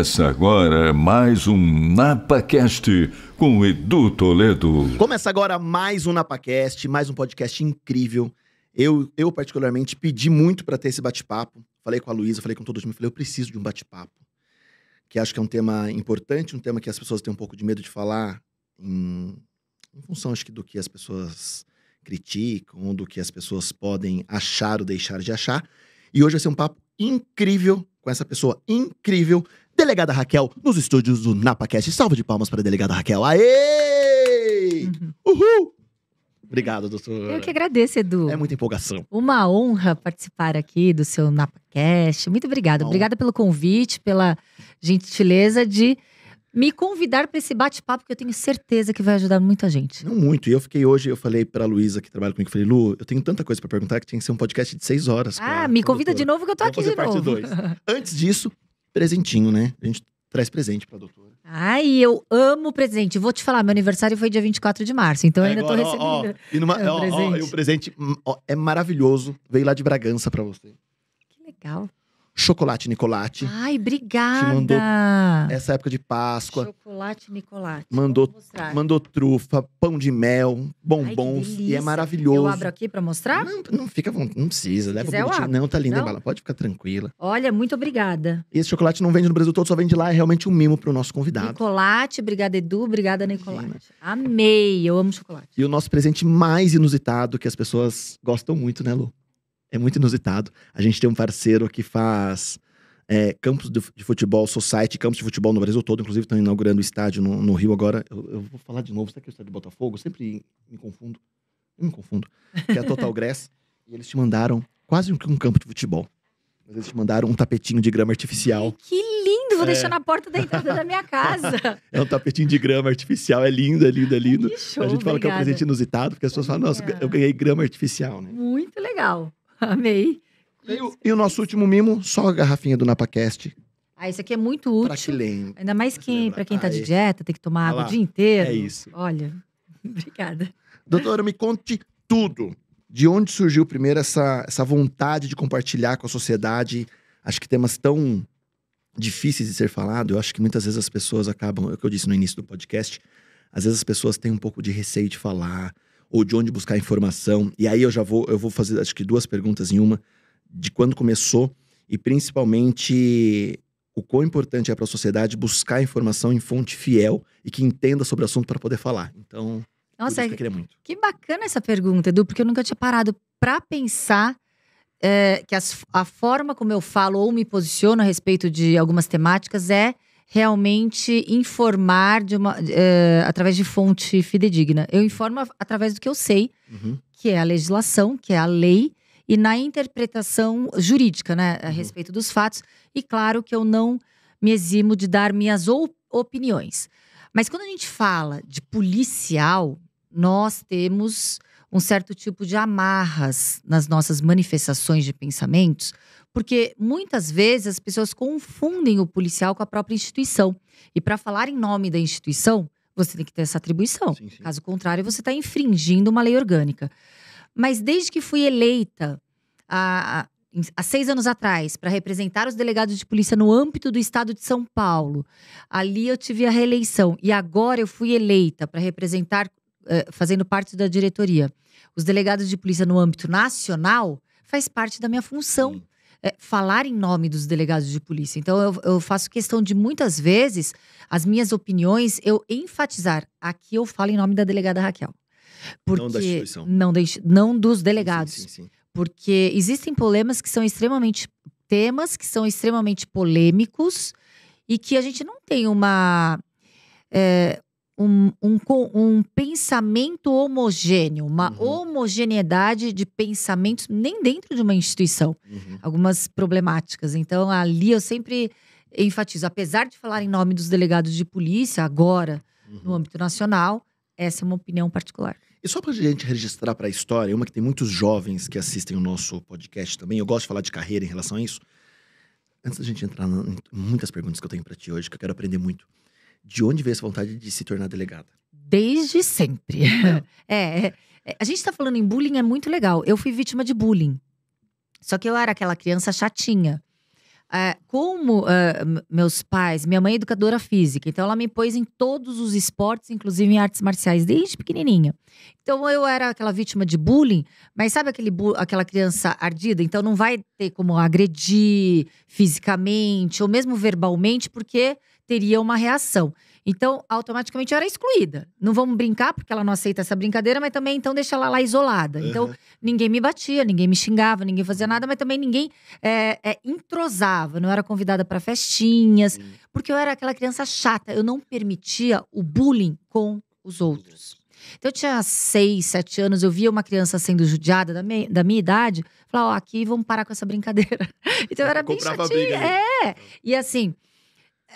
Começa agora mais um NapaCast com Edu Toledo. Começa agora mais um NapaCast, mais um podcast incrível. Eu, eu particularmente, pedi muito para ter esse bate-papo. Falei com a Luísa, falei com todos, mundo, falei, eu preciso de um bate-papo. Que acho que é um tema importante, um tema que as pessoas têm um pouco de medo de falar em, em função, acho que, do que as pessoas criticam, ou do que as pessoas podem achar ou deixar de achar. E hoje vai ser um papo incrível com essa pessoa incrível delegada Raquel, nos estúdios do NapaCast. Salva de palmas para a delegada Raquel. Aê! Uhum. Uhul! Obrigado, doutor. Eu que agradeço, Edu. É muita empolgação. Uma honra participar aqui do seu NapaCast. Muito obrigada. Obrigada pelo convite, pela gentileza de me convidar para esse bate-papo que eu tenho certeza que vai ajudar muita gente. Não muito. E eu fiquei hoje, eu falei para Luísa, que trabalha comigo, falei, Lu, eu tenho tanta coisa para perguntar que tinha que ser um podcast de seis horas. Ah, me convida doutora. de novo que eu tô aqui de novo. Dois. Antes disso, presentinho, né? A gente traz presente pra doutora. Ai, eu amo presente. Vou te falar, meu aniversário foi dia 24 de março, então eu ainda Agora, tô recebendo. Ó, ó. E, numa, é um ó, ó, e o presente hum, ó, é maravilhoso. Veio lá de Bragança pra você. Que legal. Chocolate Nicolate. Ai, obrigada. Te mandou essa época de Páscoa. Chocolate Nicolate. Mandou, mandou trufa, pão de mel, bombons. Ai, e é maravilhoso. Eu abro aqui pra mostrar? Não, não fica não precisa. Se leva quiser, um Não, tá linda bala. Pode ficar tranquila. Olha, muito obrigada. E esse chocolate não vende no Brasil todo, só vende lá. É realmente um mimo pro nosso convidado. Nicolate, obrigada, Edu. Obrigada, Nicolate. Sim, né? Amei. Eu amo chocolate. E o nosso presente mais inusitado, que as pessoas gostam muito, né, Lu? é muito inusitado. A gente tem um parceiro que faz é, campos de futebol, society, campos de futebol no Brasil todo. Inclusive, estão inaugurando o estádio no, no Rio agora. Eu, eu, vou falar de novo, será que é o estádio do Botafogo? Eu sempre me confundo. Eu me confundo. Que é a Total Grass. e eles te mandaram quase um, um campo de futebol. Mas eles te mandaram um tapetinho de grama artificial. Que lindo! Vou é. deixar na porta da entrada da minha casa. É um tapetinho de grama artificial, é lindo, é lindo, é lindo. Que show, a gente fala obrigada. que é um presente inusitado, porque as pessoas falam, nossa, eu é. ganhei grama artificial, né? Muito legal. Amei. E o, e o nosso último mimo, só a garrafinha do NapaCast, ah, isso aqui é muito útil. Pra que lembra. Ainda mais pra quem, para quem está de dieta, tem que tomar água o dia inteiro. É isso. Olha, obrigada. Doutora, me conte tudo. De onde surgiu primeiro essa, essa vontade de compartilhar com a sociedade? Acho que temas tão difíceis de ser falado. Eu acho que muitas vezes as pessoas acabam, é o que eu disse no início do podcast, às vezes as pessoas têm um pouco de receio de falar, ou de onde buscar informação. E aí eu já vou, eu vou fazer acho que duas perguntas em uma, de quando começou e principalmente o quão importante é para a sociedade buscar informação em fonte fiel e que entenda sobre o assunto para poder falar. Então, Nossa, que, eu muito. que bacana essa pergunta, Edu, porque eu nunca tinha parado para pensar é, que as, a forma como eu falo ou me posiciono a respeito de algumas temáticas é realmente informar de uma, é, através de fonte fidedigna. Eu informo através do que eu sei, uhum. que é a legislação, que é a lei, e na interpretação jurídica, né, a uhum. respeito dos fatos. E claro que eu não me eximo de dar minhas opiniões. Mas quando a gente fala de policial, nós temos um certo tipo de amarras nas nossas manifestações de pensamentos porque muitas vezes as pessoas confundem o policial com a própria instituição. E para falar em nome da instituição, você tem que ter essa atribuição. Sim, sim. Caso contrário, você está infringindo uma lei orgânica. Mas desde que fui eleita há, há seis anos atrás para representar os delegados de polícia no âmbito do estado de São Paulo, ali eu tive a reeleição. E agora eu fui eleita para representar, eh, fazendo parte da diretoria, os delegados de polícia no âmbito nacional, faz parte da minha função. Sim é, falar em nome dos delegados de polícia. Então, eu, eu, faço questão de muitas vezes as minhas opiniões eu enfatizar. Aqui eu falo em nome da delegada Raquel. Porque, não da instituição. Não, não dos delegados. Sim, sim, sim. Porque existem problemas que são extremamente. temas que são extremamente polêmicos e que a gente não tem uma. É, um, um, um pensamento homogêneo, uma uhum. homogeneidade de pensamentos, nem dentro de uma instituição. Uhum. Algumas problemáticas. Então, ali eu sempre enfatizo, apesar de falar em nome dos delegados de polícia, agora, uhum. no âmbito nacional, essa é uma opinião particular. E só para a gente registrar para a história, uma que tem muitos jovens que assistem o nosso podcast também, eu gosto de falar de carreira em relação a isso. Antes da gente entrar em muitas perguntas que eu tenho para ti hoje, que eu quero aprender muito de onde veio essa vontade de se tornar delegada? Desde sempre. é, é, é, a gente está falando em bullying, é muito legal. Eu fui vítima de bullying. Só que eu era aquela criança chatinha. É, como é, meus pais, minha mãe é educadora física, então ela me pôs em todos os esportes, inclusive em artes marciais, desde pequenininha. Então eu era aquela vítima de bullying, mas sabe aquele aquela criança ardida? Então não vai ter como agredir fisicamente ou mesmo verbalmente, porque teria uma reação. Então, automaticamente eu era excluída. Não vamos brincar, porque ela não aceita essa brincadeira, mas também então deixa ela lá isolada. Uhum. Então, ninguém me batia, ninguém me xingava, ninguém fazia nada, mas também ninguém é, é, entrosava. Não era convidada para festinhas, uhum. porque eu era aquela criança chata. Eu não permitia o bullying com os outros. Então, eu tinha seis, sete anos, eu via uma criança sendo judiada da, da minha idade, falava, ó, oh, aqui vamos parar com essa brincadeira. então, eu era bem chatinha. É! E assim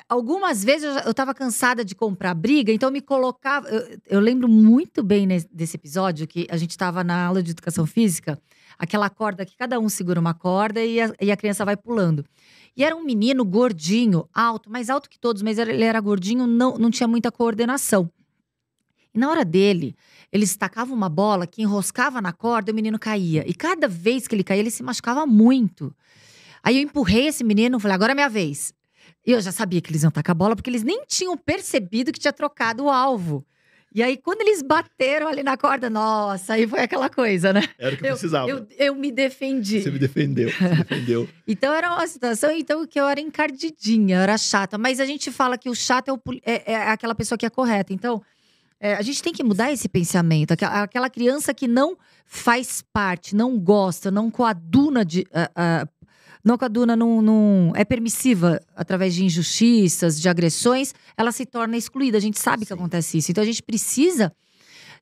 algumas vezes eu estava cansada de comprar briga, então me colocava. Eu, eu lembro muito bem nesse, desse episódio que a gente estava na aula de educação física, aquela corda que cada um segura uma corda e a, e a criança vai pulando. E era um menino gordinho, alto, mais alto que todos, mas ele era gordinho, não, não tinha muita coordenação. E na hora dele, eles tacavam uma bola que enroscava na corda e o menino caía. E cada vez que ele caía, ele se machucava muito. Aí eu empurrei esse menino, falei, agora é minha vez. E eu já sabia que eles iam tacar a bola, porque eles nem tinham percebido que tinha trocado o alvo. E aí, quando eles bateram ali na corda, nossa, aí foi aquela coisa, né? Era o que eu, precisava. Eu, eu me defendi. Você me defendeu, você defendeu. então era uma situação então, que eu era encardidinha, eu era chata. Mas a gente fala que o chato é, o, é, é aquela pessoa que é correta. Então, é, a gente tem que mudar esse pensamento. Aquela, aquela, criança que não faz parte, não gosta, não coaduna de, uh, uh, não que a Duna não, não é permissiva através de injustiças, de agressões, ela se torna excluída. A gente sabe Sim. que acontece isso. Então a gente precisa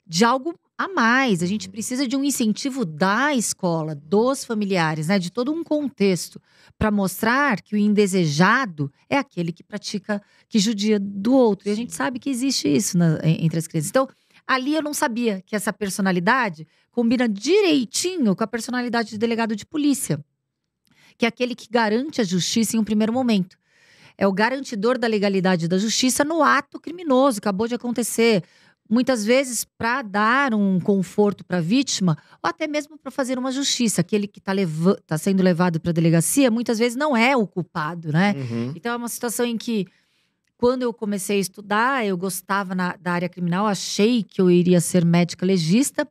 de algo a mais. A gente uhum. precisa de um incentivo da escola, dos familiares, né, de todo um contexto para mostrar que o indesejado é aquele que pratica, que judia do outro. E a gente sabe que existe isso na, entre as crianças. Então, ali eu não sabia que essa personalidade combina direitinho com a personalidade de delegado de polícia que é aquele que garante a justiça em um primeiro momento. É o garantidor da legalidade da justiça no ato criminoso, acabou de acontecer. Muitas vezes, para dar um conforto para a vítima, ou até mesmo para fazer uma justiça. Aquele que está leva tá sendo levado para a delegacia, muitas vezes não é o culpado, né? Uhum. Então, é uma situação em que quando eu comecei a estudar, eu gostava na, da área criminal, achei que eu iria ser médica legista,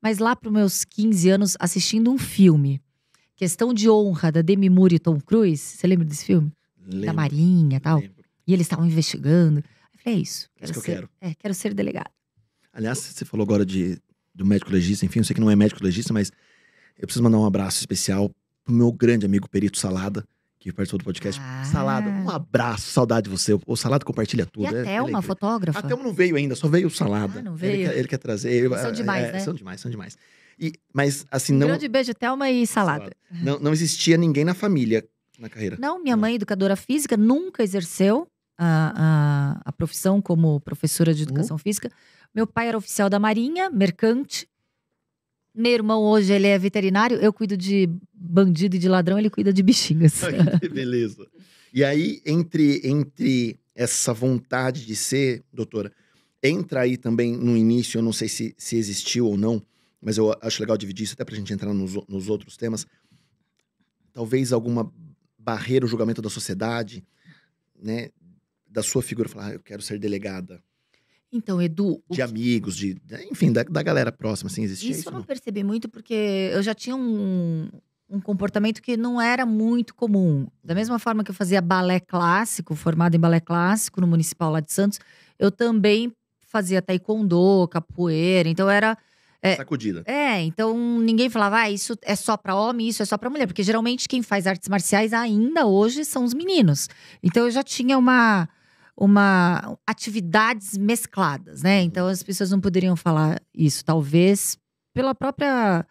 mas lá para os meus 15 anos, assistindo um filme Questão de honra da Demi Moore e Tom Cruise. Você lembra desse filme? Lembro. Da Marinha e tal. Lembro. E eles estavam investigando. Eu falei, é isso. Quero isso ser, que eu quero. É, quero ser delegado. Aliás, você falou agora de, do médico legista, enfim, eu sei que não é médico legista, mas eu preciso mandar um abraço especial pro meu grande amigo Perito Salada, que participou do podcast. Ah. Salada, um abraço, saudade de você. O Salada compartilha tudo. E é, até é, fotógrafa. Até Thelma não veio ainda, só veio o Salada. Ah, não veio. Ele, ele quer trazer. São é, demais, é, né? São demais, são demais. E, mas assim, não. Grande beijo, Thelma e salada. salada. Não, não existia ninguém na família na carreira. Não, minha não. mãe, educadora física, nunca exerceu a, a, a profissão como professora de educação uhum. física. Meu pai era oficial da Marinha, mercante. Meu irmão hoje ele é veterinário, eu cuido de bandido e de ladrão, ele cuida de bichinhos. Ai, beleza. E aí, entre, entre essa vontade de ser, doutora, entra aí também no início, eu não sei se, se existiu ou não, mas eu acho legal dividir isso até para a gente entrar nos, nos outros temas. Talvez alguma barreira, o julgamento da sociedade, né? Da sua figura, falar, ah, eu quero ser delegada. Então, Edu. De amigos, de. Né, enfim, da, da galera próxima, assim, existia isso. Isso eu não, não percebi muito, porque eu já tinha um, um comportamento que não era muito comum. Da mesma forma que eu fazia balé clássico, formado em balé clássico no Municipal lá de Santos, eu também fazia taekwondo, capoeira. Então, era é, sacudida. É, então ninguém falava, ah, isso é só para homem, isso é só para mulher, porque geralmente quem faz artes marciais ainda hoje são os meninos. Então eu já tinha uma uma atividades mescladas, né? Uhum. Então as pessoas não poderiam falar isso, talvez pela própria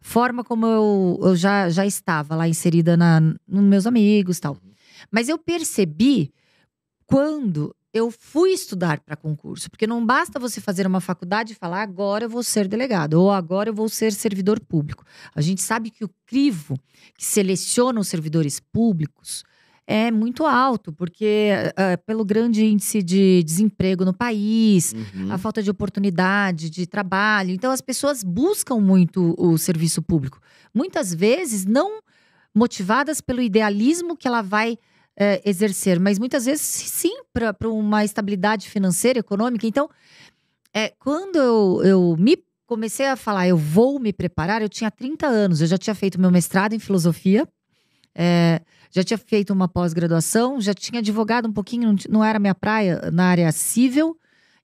forma como eu, eu já, já estava lá inserida na, nos meus amigos, tal. Uhum. Mas eu percebi quando eu fui estudar para concurso, porque não basta você fazer uma faculdade e falar agora eu vou ser delegado ou agora eu vou ser servidor público. A gente sabe que o crivo que seleciona os servidores públicos é muito alto, porque uh, pelo grande índice de desemprego no país, uhum. a falta de oportunidade de trabalho. Então, as pessoas buscam muito o serviço público. Muitas vezes, não motivadas pelo idealismo que ela vai é, exercer, mas muitas vezes sim para uma estabilidade financeira, econômica. Então, é, quando eu, eu me comecei a falar, eu vou me preparar, eu tinha 30 anos, eu já tinha feito meu mestrado em filosofia, é, já tinha feito uma pós-graduação, já tinha advogado um pouquinho, não, era minha praia na área civil.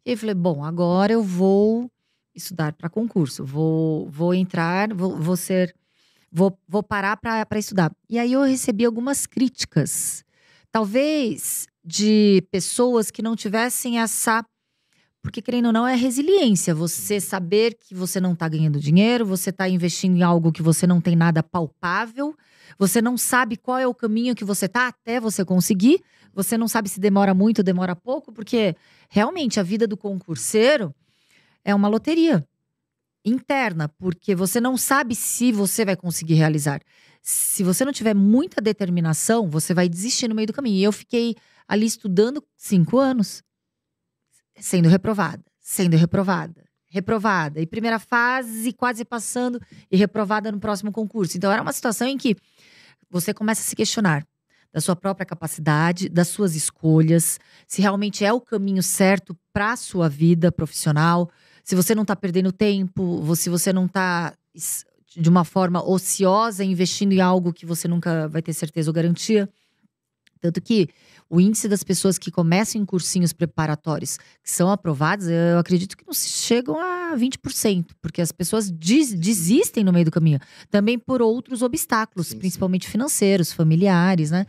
E falei, bom, agora eu vou estudar para concurso, vou, vou entrar, vou, vou ser, vou, vou parar para estudar. E aí eu recebi algumas críticas talvez de pessoas que não tivessem essa. Porque, querendo ou não, é resiliência. Você uhum. saber que você não está ganhando dinheiro, você está investindo em algo que você não tem nada palpável, você não sabe qual é o caminho que você está até você conseguir, você não sabe se demora muito, demora pouco, porque realmente a vida do concurseiro é uma loteria interna, porque você não sabe se você vai conseguir realizar se você não tiver muita determinação, você vai desistir no meio do caminho. E eu fiquei ali estudando cinco anos, sendo reprovada, sendo reprovada, reprovada. E primeira fase, quase passando, e reprovada no próximo concurso. Então era uma situação em que você começa a se questionar da sua própria capacidade, das suas escolhas, se realmente é o caminho certo para a sua vida profissional, se você não está perdendo tempo, se você não está de uma forma ociosa, investindo em algo que você nunca vai ter certeza ou garantia. Tanto que o índice das pessoas que começam em cursinhos preparatórios que são aprovados, eu acredito que não chegam a 20%, porque as pessoas des uhum. desistem no meio do caminho. Também por outros obstáculos, sim, sim. principalmente financeiros, familiares, né?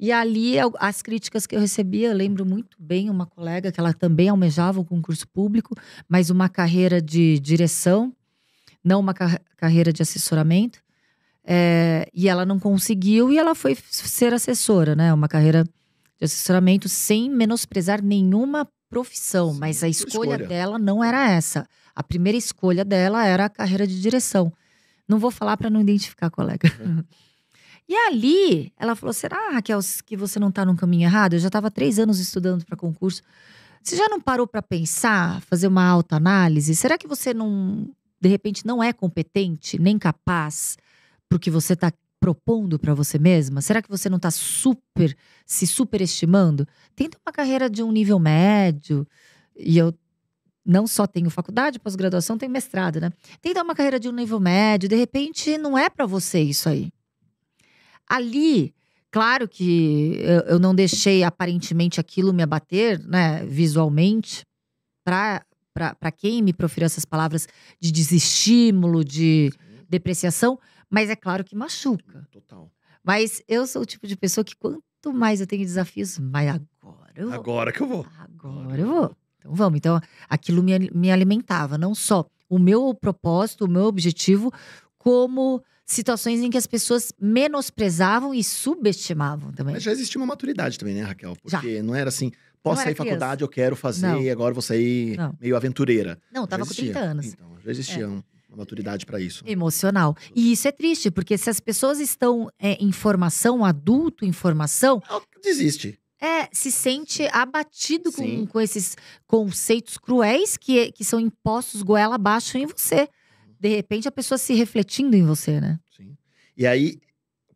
E ali, as críticas que eu recebia, eu lembro muito bem uma colega que ela também almejava o um concurso público, mas uma carreira de direção não uma car carreira de assessoramento. É, e ela não conseguiu e ela foi ser assessora, né? Uma carreira de assessoramento sem menosprezar nenhuma profissão, Sim, mas a escolha, escolha, dela não era essa. A primeira escolha dela era a carreira de direção. Não vou falar para não identificar colega. Uhum. E ali, ela falou: será, Raquel, que você não está num caminho errado? Eu já estava três anos estudando para concurso. Você já não parou para pensar, fazer uma autoanálise? Será que você não de repente não é competente nem capaz pro que você está propondo para você mesma? Será que você não está super se superestimando? Tenta uma carreira de um nível médio. E eu não só tenho faculdade, pós-graduação, tenho mestrado, né? Tenta uma carreira de um nível médio, de repente não é para você isso aí. Ali, claro que eu não deixei aparentemente aquilo me abater, né, visualmente, para para quem me proferiu essas palavras de desestímulo, de Sim. depreciação, mas é claro que machuca. Total. Mas eu sou o tipo de pessoa que quanto mais eu tenho desafios, mais agora eu vou. Agora que eu vou. Agora, agora eu vou. Então vamos. Então aquilo me, me alimentava, não só o meu propósito, o meu objetivo, como situações em que as pessoas menosprezavam e subestimavam também. Mas já existia uma maturidade também, né, Raquel? Porque já. não era assim, Posso sair faculdade, eu quero fazer, não. e agora vou sair não. meio aventureira. Não, tava com 30 anos. Então, já existia é. uma maturidade para isso. Emocional. E isso é triste, porque se as pessoas estão é, em formação, adulto em formação. É desiste. É, se sente abatido com, com esses conceitos cruéis que, que são impostos goela abaixo em você. De repente, a pessoa se refletindo em você, né? Sim. E aí,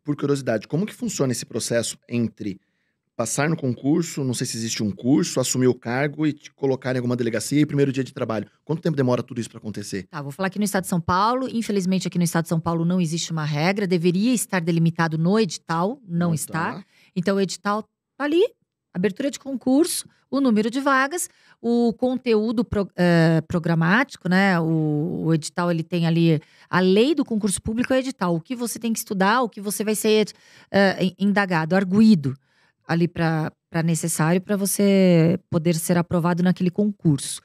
por curiosidade, como que funciona esse processo entre passar no concurso, não sei se existe um curso, assumir o cargo e te colocar em alguma delegacia e primeiro dia de trabalho. Quanto tempo demora tudo isso para acontecer? Tá, vou falar aqui no estado de São Paulo. Infelizmente aqui no estado de São Paulo não existe uma regra, deveria estar delimitado no edital, não, não está. Tá. Então o edital tá ali, abertura de concurso, o número de vagas, o conteúdo pro, é, programático, né? O, o, edital ele tem ali a lei do concurso público é edital, o que você tem que estudar, o que você vai ser é, indagado, arguído ali para necessário para você poder ser aprovado naquele concurso.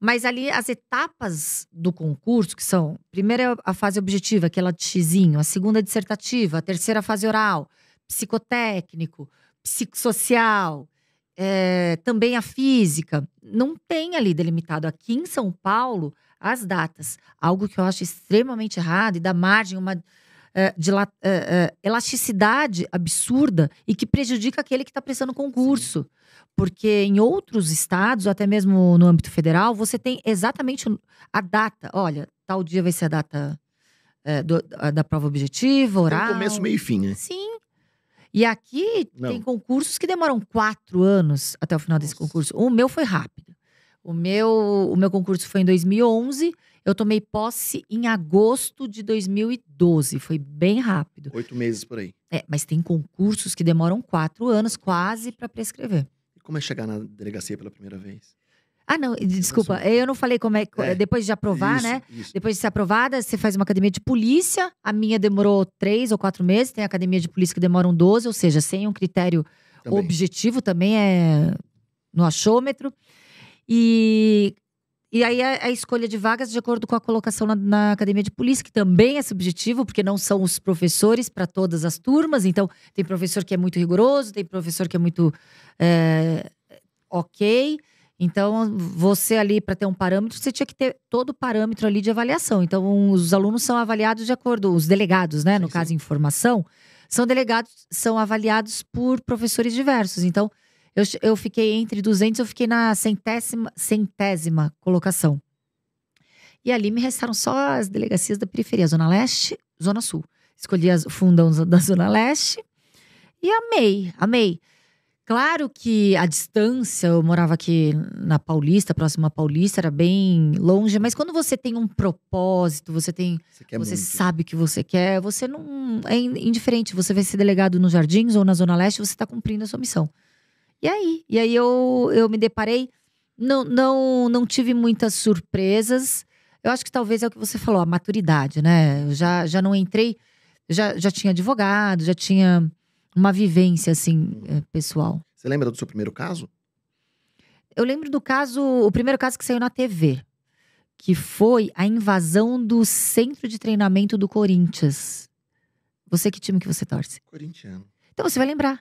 Mas ali as etapas do concurso, que são primeira é a fase objetiva, aquela de xizinho, a segunda a é dissertativa, a terceira é a fase oral, psicotécnico, psicossocial, é, também a física. Não tem ali delimitado aqui em São Paulo as datas, algo que eu acho extremamente errado e dá margem uma eh, de eh, eh, elasticidade absurda e que prejudica aquele que está prestando concurso. Sim. Porque em outros estados, até mesmo no âmbito federal, você tem exatamente a data. Olha, tal dia vai ser a data do, da prova objetiva, oral. Tem começo, meio e fim, né? Sim. E aqui Não. tem concursos que demoram quatro anos até o final Nossa. desse concurso. O meu foi rápido. O meu, o meu concurso foi em 2011 eu tomei posse em agosto de 2012, foi bem rápido. Oito meses por aí. É, mas tem concursos que demoram quatro anos quase para prescrever. E como é chegar na delegacia pela primeira vez? Ah, não, desculpa, eu não falei como é. é depois de aprovar, isso, né? Isso. Depois de ser aprovada, você faz uma academia de polícia. A minha demorou três ou quatro meses, tem academia de polícia que demoram 12, ou seja, sem um critério também. objetivo, também é no achômetro. E e aí a, a, escolha de vagas de acordo com a colocação na, na, academia de polícia, que também é subjetivo, porque não são os professores para todas as turmas. Então, tem professor que é muito rigoroso, tem professor que é muito é, ok. Então, você ali, para ter um parâmetro, você tinha que ter todo o parâmetro ali de avaliação. Então, os alunos são avaliados de acordo, os delegados, né? no sim. caso, em formação, são delegados, são avaliados por professores diversos. Então, eu, eu fiquei entre 200, eu fiquei na centésima, centésima colocação. E ali me restaram só as delegacias da periferia, Zona Leste, Zona Sul. Escolhi as fundão da Zona Leste e amei, amei. Claro que a distância, eu morava aqui na Paulista, próxima à Paulista, era bem longe, mas quando você tem um propósito, você tem. Você, você sabe o que você quer, você não. É indiferente. Você vai ser delegado nos jardins ou na Zona Leste, você está cumprindo a sua missão. E aí? E aí eu, eu me deparei, não, não, não tive muitas surpresas. Eu acho que talvez é o que você falou, a maturidade, né? Eu já, já não entrei, já, já tinha advogado, já tinha uma vivência, assim, uhum. eh, pessoal. Você lembra do seu primeiro caso? Eu lembro do caso, o primeiro caso que saiu na TV, que foi a invasão do centro de treinamento do Corinthians. Você, que time que você torce? Corintiano. Então você vai lembrar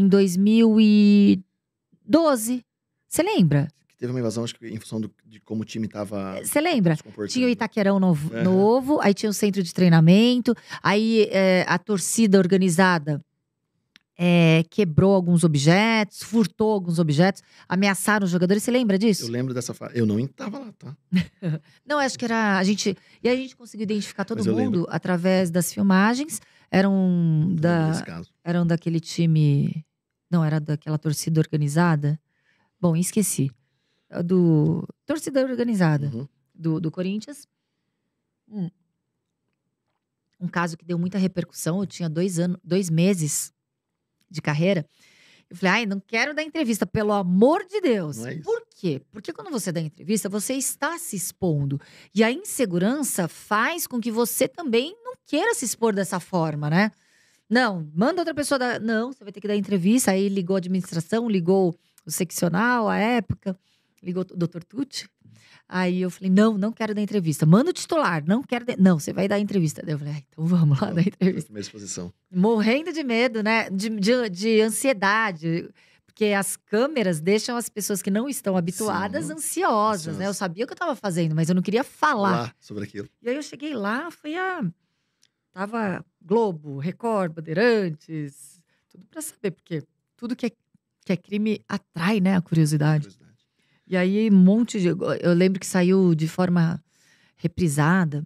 em 2012. Você lembra? Teve uma invasão, acho que em função do, de como o time estava. Você lembra? Tinha o Itaquerão novo, novo, aí tinha o centro de treinamento, aí é, a torcida organizada é, quebrou alguns objetos, furtou alguns objetos, ameaçaram os jogadores. Você lembra disso? Eu lembro dessa fase. Eu não estava lá, tá? não, acho que era. A gente, e a gente conseguiu identificar todo mundo através das filmagens. Eram, da, eram daquele time não, era daquela torcida organizada. Bom, esqueci. Do. Torcida organizada uhum. do, do Corinthians. Hum. Um caso que deu muita repercussão. Eu tinha dois, anos, dois meses de carreira. Eu falei, ai, não quero dar entrevista, pelo amor de Deus. É Por quê? Porque quando você dá entrevista, você está se expondo. E a insegurança faz com que você também não queira se expor dessa forma, né? Não, manda outra pessoa dar. Não, você vai ter que dar entrevista. Aí ligou a administração, ligou o seccional, a época, ligou o doutor Tucci. Aí eu falei, não, não quero dar entrevista. Manda o titular, não quero. De... Não, você vai dar entrevista. eu falei, ah, então vamos lá dar entrevista. Minha exposição. Morrendo de medo, né? De, de, de, ansiedade. Porque as câmeras deixam as pessoas que não estão habituadas Sim, ansiosas, ansiosa. né? Eu sabia o que eu estava fazendo, mas eu não queria falar. sobre aquilo. E aí eu cheguei lá, fui a. Tava Globo, Record, Bandeirantes, tudo para saber, porque tudo que é, que é crime atrai, né, a curiosidade. curiosidade. E aí, um monte de. Eu lembro que saiu de forma reprisada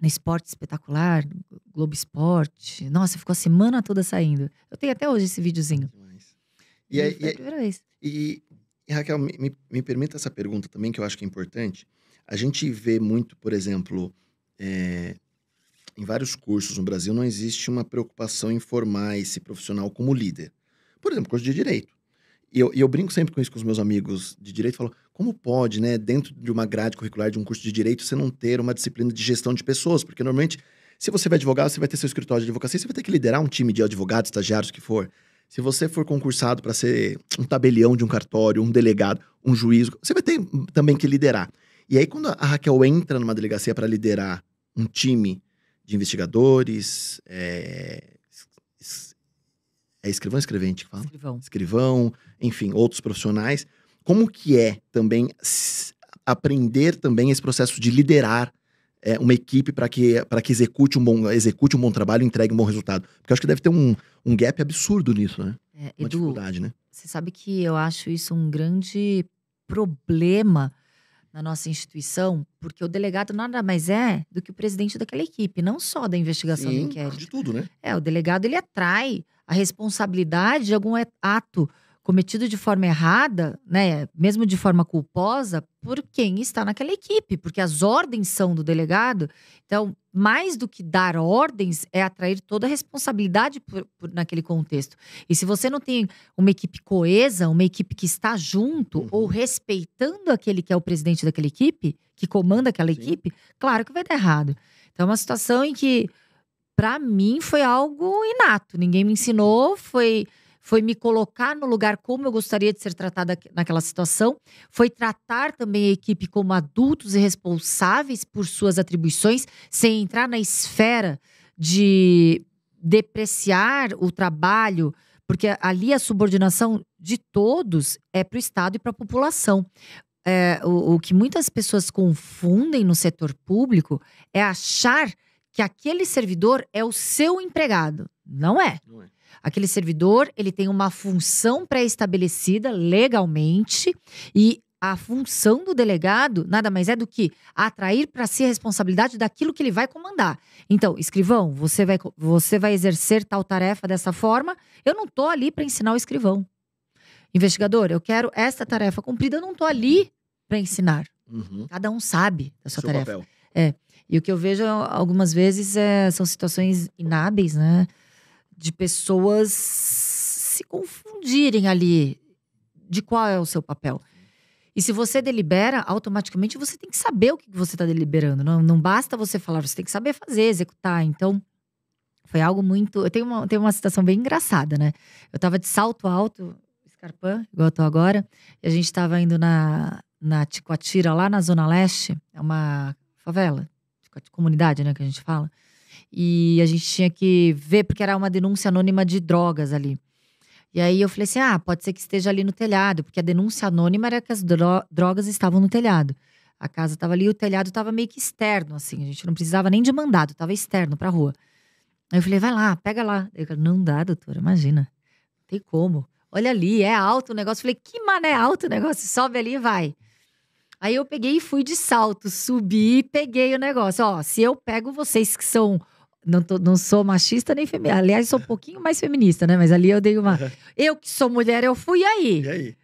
no Esporte Espetacular, Globo Esporte. Nossa, ficou a semana toda saindo. Eu tenho até hoje esse videozinho. E, aí, e, aí, e, e, Raquel, me, me permita essa pergunta também, que eu acho que é importante. A gente vê muito, por exemplo, é, em vários cursos no Brasil não existe uma preocupação em formar esse profissional como líder. Por exemplo, curso de direito. E eu, eu, brinco sempre com isso com os meus amigos de direito, falo, como pode, né, dentro de uma grade curricular de um curso de direito, você não ter uma disciplina de gestão de pessoas? Porque normalmente, se você vai advogar, você vai ter seu escritório de advocacia, você vai ter que liderar um time de advogados, estagiários, o que for. Se você for concursado para ser um tabelião de um cartório, um delegado, um juiz, você vai ter também que liderar. E aí, quando a Raquel entra numa delegacia para liderar um time de investigadores, é, é escrivão escrevente que fala? Escrivão. Escrivão, enfim, outros profissionais. Como que é também aprender também esse processo de liderar é, uma equipe para que, pra que execute, um bom, execute um bom trabalho e entregue um bom resultado? Porque eu acho que deve ter um, um gap absurdo nisso, né? É, uma Edu, dificuldade, né? Você sabe que eu acho isso um grande problema na nossa instituição, porque o delegado nada mais é do que o presidente daquela equipe, não só da investigação Sim, do inquérito. De tudo, né? É, o delegado ele atrai a responsabilidade de algum ato cometido de forma errada, né, mesmo de forma culposa, por quem está naquela equipe, porque as ordens são do delegado. Então, mais do que dar ordens, é atrair toda a responsabilidade por, por, naquele contexto. E se você não tem uma equipe coesa, uma equipe que está junto uhum. ou respeitando aquele que é o presidente daquela equipe, que comanda aquela Sim. equipe, claro que vai dar errado. Então, é uma situação em que, para mim, foi algo inato. Ninguém me ensinou, foi foi me colocar no lugar como eu gostaria de ser tratada naquela situação, foi tratar também a equipe como adultos e responsáveis por suas atribuições, sem entrar na esfera de depreciar o trabalho, porque ali a subordinação de todos é para o Estado e para a população. É, o, o que muitas pessoas confundem no setor público é achar que aquele servidor é o seu empregado. Não é. Não é. Aquele servidor, ele tem uma função pré-estabelecida legalmente e a função do delegado nada mais é do que atrair para si a responsabilidade daquilo que ele vai comandar. Então, escrivão, você vai, você vai exercer tal tarefa dessa forma. Eu não estou ali para ensinar o escrivão. Investigador, eu quero esta tarefa cumprida, eu não estou ali para ensinar. Uhum. Cada um sabe da sua Seu tarefa. Papel. É. E o que eu vejo algumas vezes é, são situações inábeis, né? de pessoas se confundirem ali de qual é o seu papel. E se você delibera, automaticamente você tem que saber o que você está deliberando. Não, não basta você falar, você tem que saber fazer, executar. Então, foi algo muito. Eu tenho uma, tenho uma situação bem engraçada, né? Eu estava de salto alto, escarpã, igual eu tô agora, e a gente estava indo na, na Ticoatira, lá na Zona Leste, é uma favela, comunidade, né, que a gente fala. E a gente tinha que ver, porque era uma denúncia anônima de drogas ali. E aí eu falei assim: ah, pode ser que esteja ali no telhado, porque a denúncia anônima era que as drogas estavam no telhado. A casa estava ali, o telhado estava meio que externo, assim, a gente não precisava nem de mandado, estava externo para a rua. Aí eu falei: vai lá, pega lá. ele falou não dá, doutora, imagina, não tem como. Olha ali, é alto o negócio. Eu falei: que mané é alto o negócio, sobe ali e vai. Aí eu peguei e fui de salto, subi e peguei o negócio. Ó, se eu pego vocês que são não, tô, não sou machista nem feminista. Aliás, sou um pouquinho mais feminista, né? Mas ali eu dei uma. Eu que sou mulher, eu fui aí. E aí?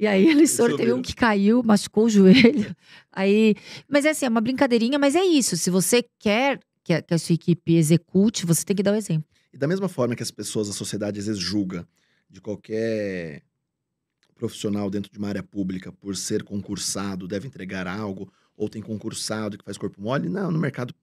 E aí ele sorteou um que caiu, machucou o joelho. Aí, mas é assim, é uma brincadeirinha, mas é isso. Se você quer que a, que a sua equipe execute, você tem que dar o um exemplo. E da mesma forma que as pessoas, a sociedade às vezes julga de qualquer profissional dentro de uma área pública por ser concursado, deve entregar algo, ou tem concursado que faz corpo mole, não, no mercado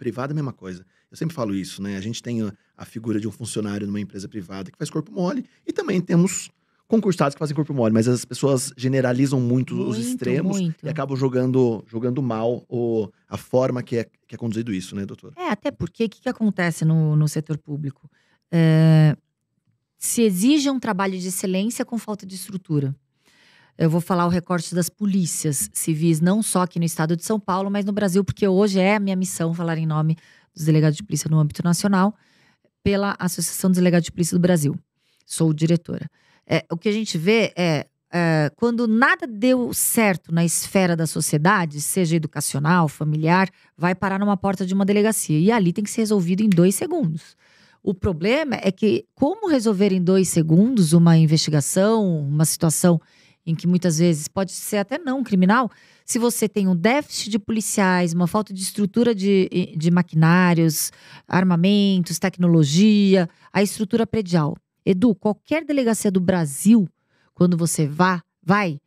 privada é a mesma coisa. Eu sempre falo isso, né? A gente tem a, figura de um funcionário numa empresa privada que faz corpo mole e também temos concursados que fazem corpo mole, mas as pessoas generalizam muito, muito os extremos muito. e acabam jogando, jogando mal o, a forma que é, que é conduzido isso, né, doutor? É, até porque o que, que acontece no, no setor público? É, se exige um trabalho de excelência com falta de estrutura eu vou falar o recorte das polícias civis, não só aqui no estado de São Paulo, mas no Brasil, porque hoje é a minha missão falar em nome dos delegados de polícia no âmbito nacional, pela Associação dos Delegados de Polícia do Brasil. Sou diretora. É, o que a gente vê é, é, quando nada deu certo na esfera da sociedade, seja educacional, familiar, vai parar numa porta de uma delegacia. E ali tem que ser resolvido em dois segundos. O problema é que, como resolver em dois segundos uma investigação, uma situação em que muitas vezes pode ser até não criminal, se você tem um déficit de policiais, uma falta de estrutura de, de maquinários, armamentos, tecnologia, a estrutura predial. Edu, qualquer delegacia do Brasil, quando você vá, vai,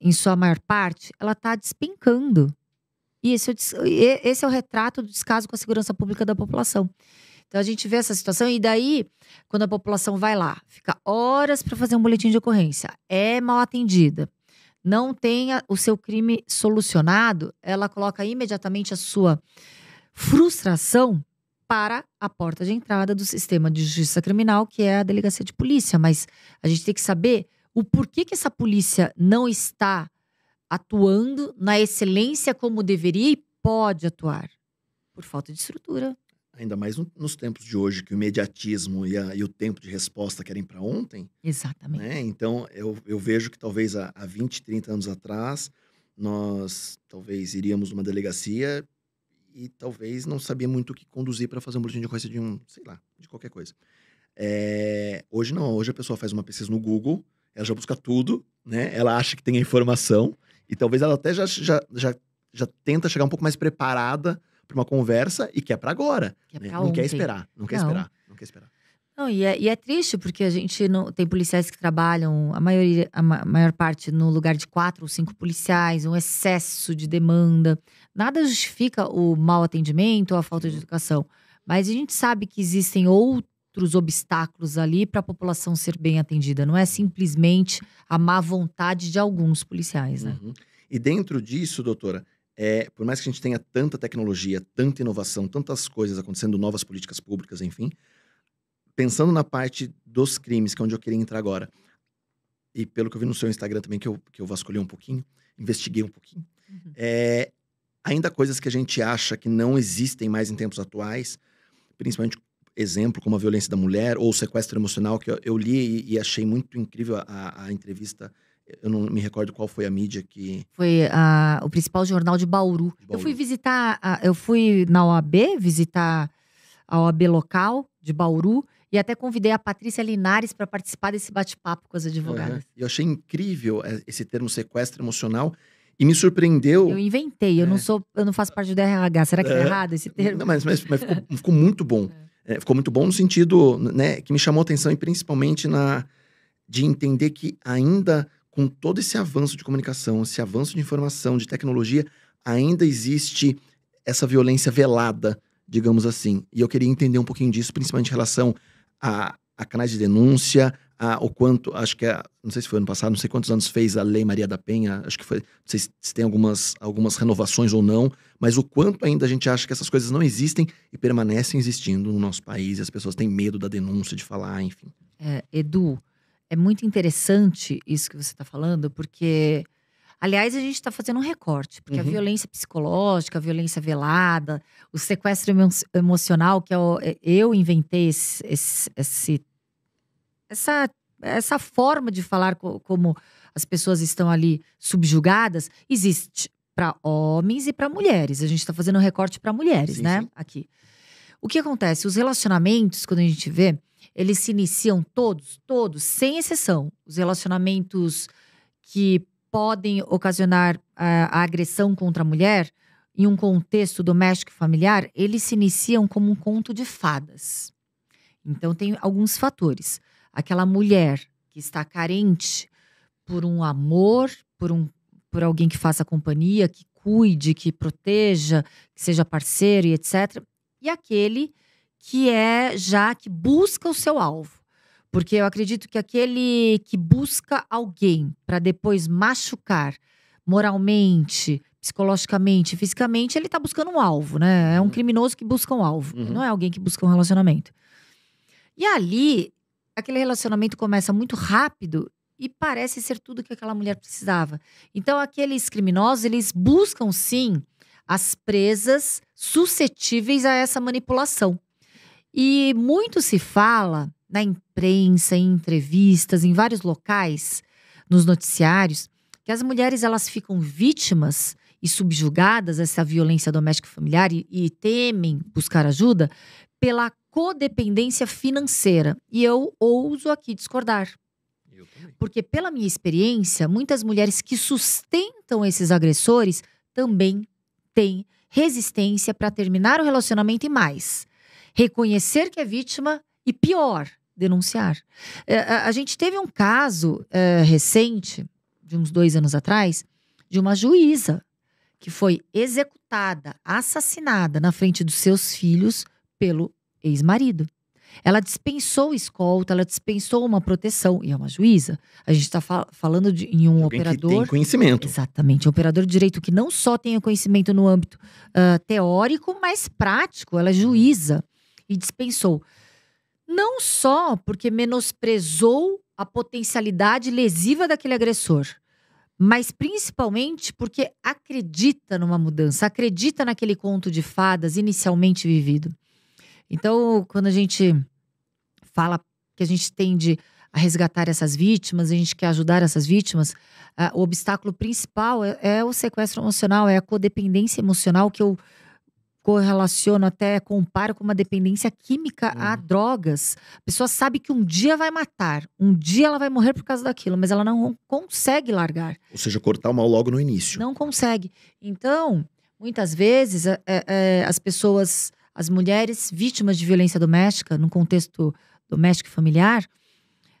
em sua maior parte, ela está despencando. E esse é, o, esse é o retrato do descaso com a segurança pública da população. Então a gente vê essa situação e daí, quando a população vai lá, fica horas para fazer um boletim de ocorrência, é mal atendida, não tem o seu crime solucionado, ela coloca imediatamente a sua frustração para a porta de entrada do sistema de justiça criminal, que é a delegacia de polícia. Mas a gente tem que saber o porquê que essa polícia não está atuando na excelência como deveria e pode atuar. Por falta de estrutura, ainda mais no, nos tempos de hoje, que o imediatismo e, a, e o tempo de resposta querem para ontem. Exatamente. Né? Então, eu, eu vejo que talvez há, há 20, 30 anos atrás, nós talvez iríamos numa delegacia e talvez não sabia muito o que conduzir para fazer um boletim de ocorrência de um, sei lá, de qualquer coisa. É, hoje não, hoje a pessoa faz uma pesquisa no Google, ela já busca tudo, né? Ela acha que tem a informação e talvez ela até já, já, já, já tenta chegar um pouco mais preparada para uma conversa e quer para agora. Que é né? Não quer esperar, não quer esperar, não quer esperar. Não, e é, e é, triste porque a gente não tem policiais que trabalham a maioria, a maior parte no lugar de quatro ou cinco policiais, um excesso de demanda. Nada justifica o mau atendimento ou a falta de educação, mas a gente sabe que existem outros obstáculos ali para a população ser bem atendida. Não é simplesmente a má vontade de alguns policiais, né? Uhum. E dentro disso, doutora, é, por mais que a gente tenha tanta tecnologia, tanta inovação, tantas coisas acontecendo, novas políticas públicas, enfim, pensando na parte dos crimes, que é onde eu queria entrar agora, e pelo que eu vi no seu Instagram também, que eu, que eu vasculhei um pouquinho, investiguei um pouquinho, uhum. é, ainda coisas que a gente acha que não existem mais em tempos atuais, principalmente exemplo como a violência da mulher ou o sequestro emocional, que eu, eu li e, e achei muito incrível a, a entrevista eu não me recordo qual foi a mídia que. Foi a, o principal jornal de Bauru. de Bauru. Eu fui visitar, eu fui na OAB visitar a OAB local de Bauru e até convidei a Patrícia Linares para participar desse bate-papo com as advogadas. Uhum. Eu achei incrível é, esse termo sequestro emocional. E me surpreendeu. Eu inventei, eu é. não sou, eu não faço parte do RH. Será que tá é. tá errado esse termo? Não, mas, mas, mas ficou, ficou, muito bom. É. é. ficou muito bom no sentido, né, que me chamou a atenção e principalmente na de entender que ainda com todo esse avanço de comunicação, esse avanço de informação, de tecnologia, ainda existe essa violência velada, digamos assim. E eu queria entender um pouquinho disso, principalmente em relação a, a canais de denúncia, a, o quanto, acho que, a, é, não sei se foi ano passado, não sei quantos anos fez a Lei Maria da Penha, acho que foi, não sei se tem algumas, algumas renovações ou não, mas o quanto ainda a gente acha que essas coisas não existem e permanecem existindo no nosso país, e as pessoas têm medo da denúncia, de falar, enfim. É, Edu, é muito interessante isso que você está falando, porque. Aliás, a gente está fazendo um recorte, porque uhum. a violência psicológica, a violência velada, o sequestro emo emocional, que eu, é é, eu inventei esse, esse, esse, essa, essa forma de falar co como as pessoas estão ali subjugadas, existe para homens e para mulheres. A gente está fazendo um recorte para mulheres, sim, né? Sim. Aqui. O que acontece? Os relacionamentos, quando a gente vê, eles se iniciam todos, todos, sem exceção. Os relacionamentos que podem ocasionar a, eh, a agressão contra a mulher em um contexto doméstico e familiar, eles se iniciam como um conto de fadas. Então tem alguns fatores. Aquela mulher que está carente por um amor, por um por alguém que faça companhia, que cuide, que proteja, que seja parceiro e etc. E aquele que é já que busca o seu alvo. Porque eu acredito que aquele que busca alguém para depois machucar moralmente, psicologicamente, fisicamente, ele está buscando um alvo, né? É um uhum. criminoso que busca um alvo. Uhum. Não é alguém que busca um relacionamento. E ali, aquele relacionamento começa muito rápido e parece ser tudo que aquela mulher precisava. Então, aqueles criminosos, eles buscam sim as presas suscetíveis a essa manipulação. E muito se fala na imprensa, em entrevistas, em vários locais, nos noticiários, que as mulheres elas ficam vítimas e subjugadas a essa violência doméstica e familiar e, e temem buscar ajuda pela codependência financeira. E eu ouso aqui discordar. Porque, pela minha experiência, muitas mulheres que sustentam esses agressores também têm resistência para terminar o relacionamento e mais reconhecer que é vítima e, pior, denunciar. É, a gente teve um caso é, recente, de uns dois anos atrás, de uma juíza que foi executada, assassinada na frente dos seus filhos pelo ex-marido. Ela dispensou escolta, ela dispensou uma proteção, e é uma juíza. A gente está fal falando de, em um Alguém operador. Que tem conhecimento. Exatamente, um operador de direito que não só tem conhecimento no âmbito uh, teórico, mas prático. Ela é uhum. juíza e dispensou. Não só porque menosprezou a potencialidade lesiva daquele agressor, mas principalmente porque acredita numa mudança, acredita naquele conto de fadas inicialmente vivido. Então, quando a gente fala que a gente tende a resgatar essas vítimas, a gente quer ajudar essas vítimas, uh, o obstáculo principal é, é, o sequestro emocional, é a codependência emocional que eu correlaciono até comparo com uma dependência química uhum. a drogas. A pessoa sabe que um dia vai matar, um dia ela vai morrer por causa daquilo, mas ela não consegue largar. Ou seja, cortar o mal logo no início. Não consegue. Então, muitas vezes é, é, é as pessoas, as mulheres vítimas de violência doméstica, no contexto doméstico e familiar,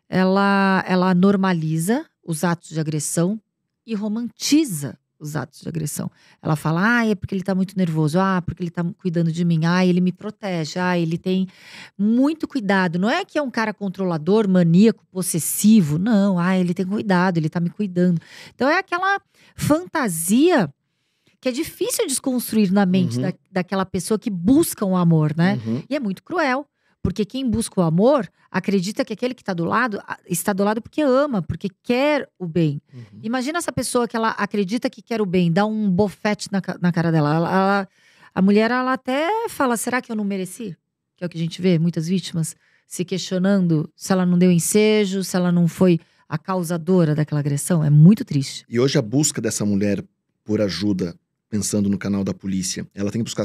ela, ela normaliza os atos de agressão e romantiza os atos de agressão. Ela fala, ah, é porque ele tá muito nervoso, ah, porque ele tá cuidando de mim, ah, ele me protege, ah, ele tem muito cuidado. Não é que é um cara controlador, maníaco, possessivo, não, ah, ele tem cuidado, ele tá me cuidando. Então é aquela fantasia que é difícil desconstruir na mente uhum. da, daquela pessoa que busca um amor, né? Uhum. E é muito cruel. Porque quem busca o amor acredita que aquele que está do lado está do lado porque ama, porque quer o bem. Uhum. Imagina essa pessoa que ela acredita que quer o bem, dá um bofete na, na cara dela. Ela, ela, a mulher ela até fala: será que eu não mereci? Que é o que a gente vê muitas vítimas se questionando se ela não deu ensejo, se ela não foi a causadora daquela agressão. É muito triste. E hoje a busca dessa mulher por ajuda, pensando no canal da polícia, ela tem que buscar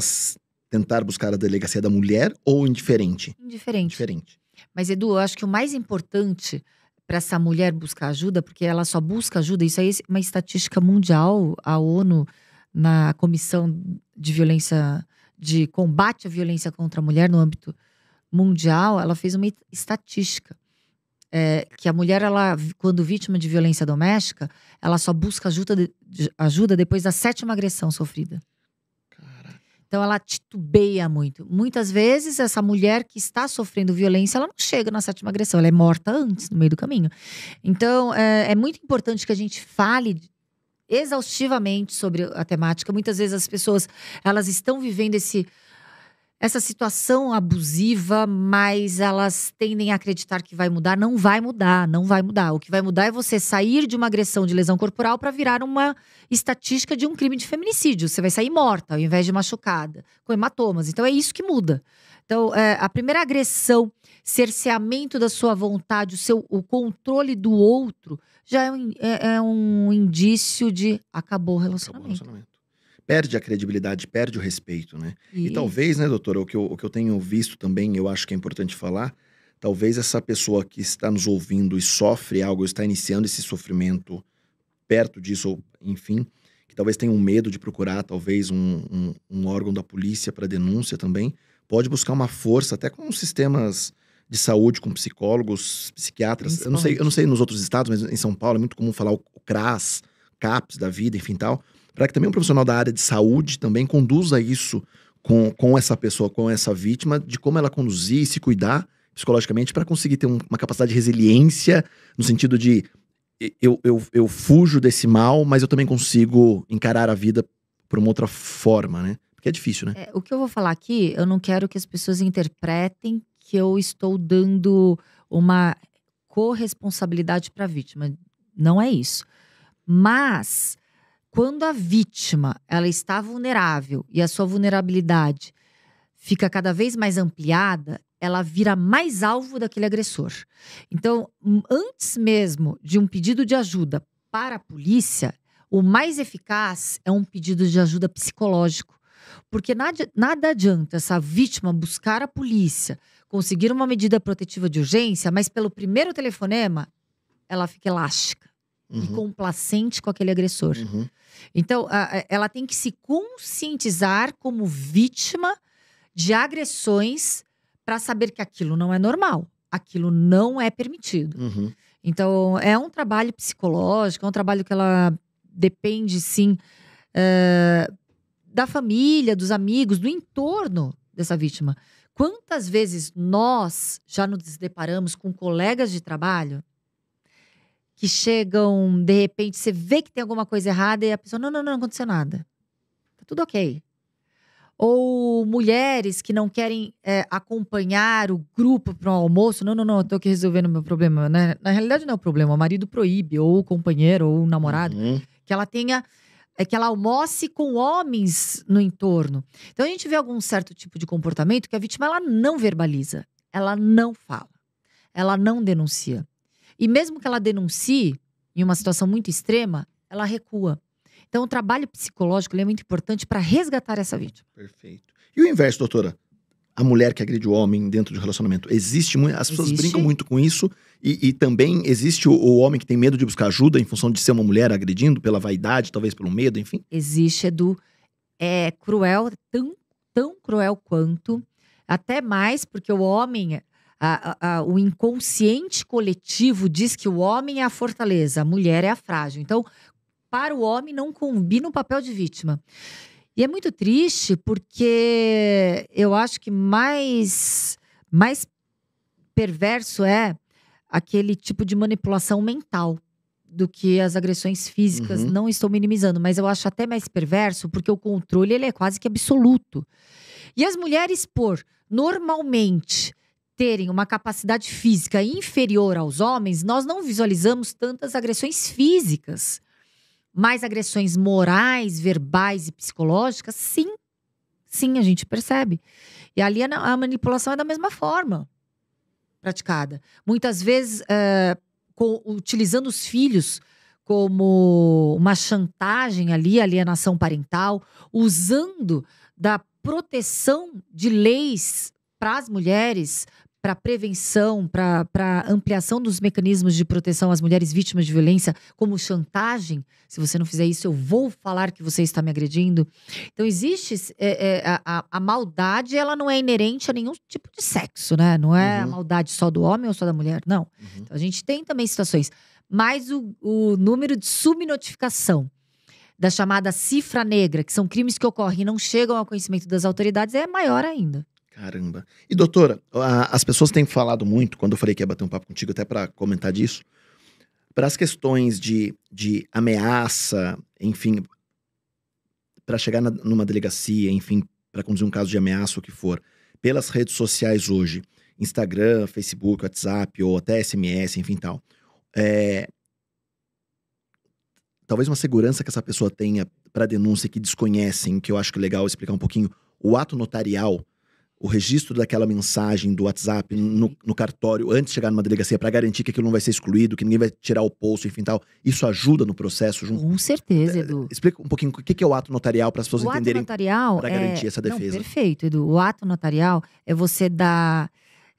tentar buscar a delegacia da mulher ou indiferente? Indiferente. Indiferente. Mas, Edu, eu acho que o mais importante para essa mulher buscar ajuda, porque ela só busca ajuda, isso aí é uma estatística mundial, a ONU, na Comissão de Violência, de Combate à Violência contra a Mulher no âmbito mundial, ela fez uma estatística. É, que a mulher, ela, quando vítima de violência doméstica, ela só busca ajuda, de, ajuda depois da sétima agressão sofrida. Então ela titubeia muito. Muitas vezes essa mulher que está sofrendo violência, ela não chega na sétima agressão, ela é morta antes, no meio do caminho. Então é, é muito importante que a gente fale exaustivamente sobre a temática. Muitas vezes as pessoas elas estão vivendo esse essa situação abusiva, mas elas tendem a acreditar que vai mudar. Não vai mudar, não vai mudar. O que vai mudar é você sair de uma agressão de lesão corporal para virar uma estatística de um crime de feminicídio. Você vai sair morta ao invés de machucada, com hematomas. Então é isso que muda. Então, é, a primeira agressão, cerceamento da sua vontade, o, seu, o controle do outro, já é um, é, é um indício de acabou o relacionamento. Acabou o relacionamento perde a credibilidade, perde o respeito, né? Isso. E talvez, né, doutora, o que, eu, o que eu tenho visto também, eu acho que é importante falar, talvez essa pessoa que está nos ouvindo e sofre algo, está iniciando esse sofrimento perto disso, enfim, que talvez tenha um medo de procurar, talvez, um, um, um órgão da polícia para denúncia também, pode buscar uma força, até com sistemas de saúde com psicólogos, psiquiatras. Eu não sei, eu não sei nos outros estados, mas em São Paulo é muito comum falar o CRAS, CAPS da vida, enfim, tal para que também um profissional da área de saúde também conduza isso com, com essa pessoa, com essa vítima, de como ela conduzir e se cuidar psicologicamente para conseguir ter um, uma capacidade de resiliência, no sentido de eu, eu, eu fujo desse mal, mas eu também consigo encarar a vida por uma outra forma, né? Porque é difícil, né? É, o que eu vou falar aqui, eu não quero que as pessoas interpretem que eu estou dando uma corresponsabilidade para a vítima. Não é isso. Mas quando a vítima ela está vulnerável e a sua vulnerabilidade fica cada vez mais ampliada, ela vira mais alvo daquele agressor. Então, antes mesmo de um pedido de ajuda para a polícia, o mais eficaz é um pedido de ajuda psicológico. Porque nada, nada adianta essa vítima buscar a polícia, conseguir uma medida protetiva de urgência, mas pelo primeiro telefonema, ela fica elástica uhum. e complacente com aquele agressor. Uhum. Então, a, ela tem que se conscientizar como vítima de agressões para saber que aquilo não é normal, aquilo não é permitido. Uhum. Então, é um trabalho psicológico, é um trabalho que ela depende, sim, é, da família, dos amigos, do entorno dessa vítima. Quantas vezes nós já nos deparamos com colegas de trabalho que chegam, de repente, você vê que tem alguma coisa errada e a pessoa, não, não, não, não aconteceu nada. Tá tudo ok. Ou mulheres que não querem é, acompanhar o grupo para um almoço, não, não, não, eu tô aqui resolvendo meu problema. Na, na realidade, não é o problema, o marido proíbe, ou o companheiro, ou o namorado, uhum. que ela tenha. É que ela almoce com homens no entorno. Então a gente vê algum certo tipo de comportamento que a vítima ela não verbaliza, ela não fala, ela não denuncia. E mesmo que ela denuncie, em uma situação muito extrema, ela recua. Então, o trabalho psicológico é muito importante para resgatar essa vítima. Perfeito. E o inverso, doutora? A mulher que agride o homem dentro do relacionamento. Existe muito. As pessoas existe. brincam muito com isso. E, e também existe o, o, homem que tem medo de buscar ajuda em função de ser uma mulher agredindo, pela vaidade, talvez pelo medo, enfim. Existe, Edu. É cruel, tão, tão cruel quanto. Até mais, porque o homem, a, a, o inconsciente coletivo diz que o homem é a fortaleza, a mulher é a frágil. Então, para o homem, não combina o papel de vítima. E é muito triste porque eu acho que mais, mais perverso é aquele tipo de manipulação mental do que as agressões físicas. Uhum. Não estou minimizando, mas eu acho até mais perverso porque o controle ele é quase que absoluto. E as mulheres, por normalmente terem uma capacidade física inferior aos homens, nós não visualizamos tantas agressões físicas. Mas agressões morais, verbais e psicológicas, sim. Sim, a gente percebe. E ali a, manipulação é da mesma forma praticada. Muitas vezes, é, com, utilizando os filhos como uma chantagem ali, alienação parental, usando da proteção de leis para as mulheres, para prevenção, para ampliação dos mecanismos de proteção às mulheres vítimas de violência, como chantagem. Se você não fizer isso, eu vou falar que você está me agredindo. Então, existe. É, é, a, a, maldade, ela não é inerente a nenhum tipo de sexo, né? Não é uhum. maldade só do homem ou só da mulher, não. Uhum. Então, a gente tem também situações. Mas o, o número de subnotificação da chamada cifra negra, que são crimes que ocorrem e não chegam ao conhecimento das autoridades, é maior ainda. Caramba. E doutora, a, as pessoas têm falado muito, quando eu falei que ia bater um papo contigo, até para comentar disso, para as questões de, de ameaça, enfim, para chegar na, numa delegacia, enfim, para conduzir um caso de ameaça, o que for, pelas redes sociais hoje, Instagram, Facebook, WhatsApp ou até SMS, enfim tal. É, talvez uma segurança que essa pessoa tenha para denúncia que desconhecem, que eu acho que é legal explicar um pouquinho. O ato notarial, o registro daquela mensagem do WhatsApp no, no cartório antes de chegar numa delegacia para garantir que aquilo não vai ser excluído, que ninguém vai tirar o poço, enfim tal. Isso ajuda no processo junto. Com certeza, é, Edu. Explica um pouquinho o que é o ato notarial para as pessoas o entenderem para é... garantir essa defesa. Não, perfeito, Edu. O ato notarial é você dar.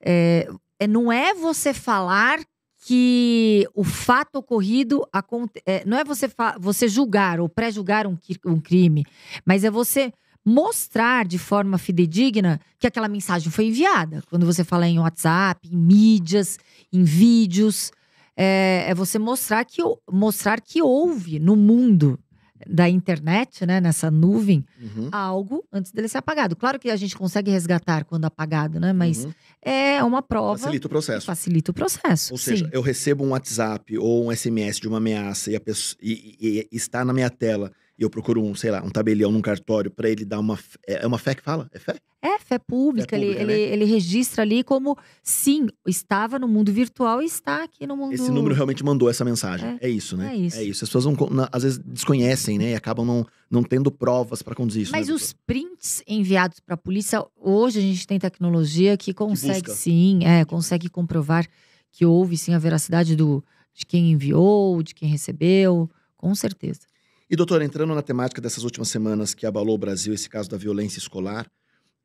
É, é... não é você falar que o fato ocorrido aconte... É, não é você, fa... você julgar ou pré-julgar um, um crime, mas é você mostrar de forma fidedigna que aquela mensagem foi enviada. Quando você fala em WhatsApp, em mídias, em vídeos, é, é você mostrar que, mostrar que houve no mundo da internet, né, nessa nuvem, uhum. algo antes dele ser apagado. Claro que a gente consegue resgatar quando apagado, né, mas uhum. é uma prova. Facilita o processo. Facilita o processo. Ou seja, sim. eu recebo um WhatsApp ou um SMS de uma ameaça e, pessoa, e, e, e está na minha tela e eu procuro um, sei lá, um tabelião num cartório para ele dar uma. É, é uma fé que fala? É fé? É, fé pública. Fé pública ele, né? ele, ele, registra ali como, sim, estava no mundo virtual e está aqui no mundo. Esse número realmente mandou essa mensagem. É, é isso, né? É isso. É isso. As pessoas não, às vezes desconhecem, né? E acabam não, não tendo provas para conduzir isso. Né, Mas né, os prints enviados para a polícia, hoje a gente tem tecnologia que consegue, que sim, é, consegue comprovar que houve sim a veracidade do, de quem enviou, de quem recebeu, com certeza. E, doutor, entrando na temática dessas últimas semanas que abalou o Brasil, esse caso da violência escolar,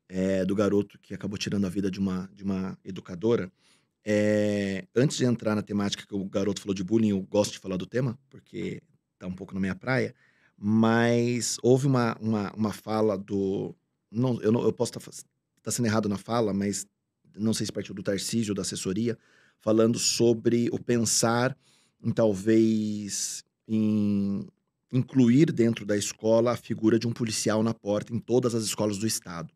é, do garoto que acabou tirando a vida de uma, de uma educadora, é, antes de entrar na temática que o garoto falou de bullying, eu gosto de falar do tema, porque tá um pouco na minha praia, mas houve uma, uma, uma fala do. Não, eu, não, eu posso estar tá, tá sendo errado na fala, mas não sei se partiu do Tarcísio, da assessoria, falando sobre o pensar em talvez em incluir dentro da escola a figura de um policial na porta em todas as escolas do Estado.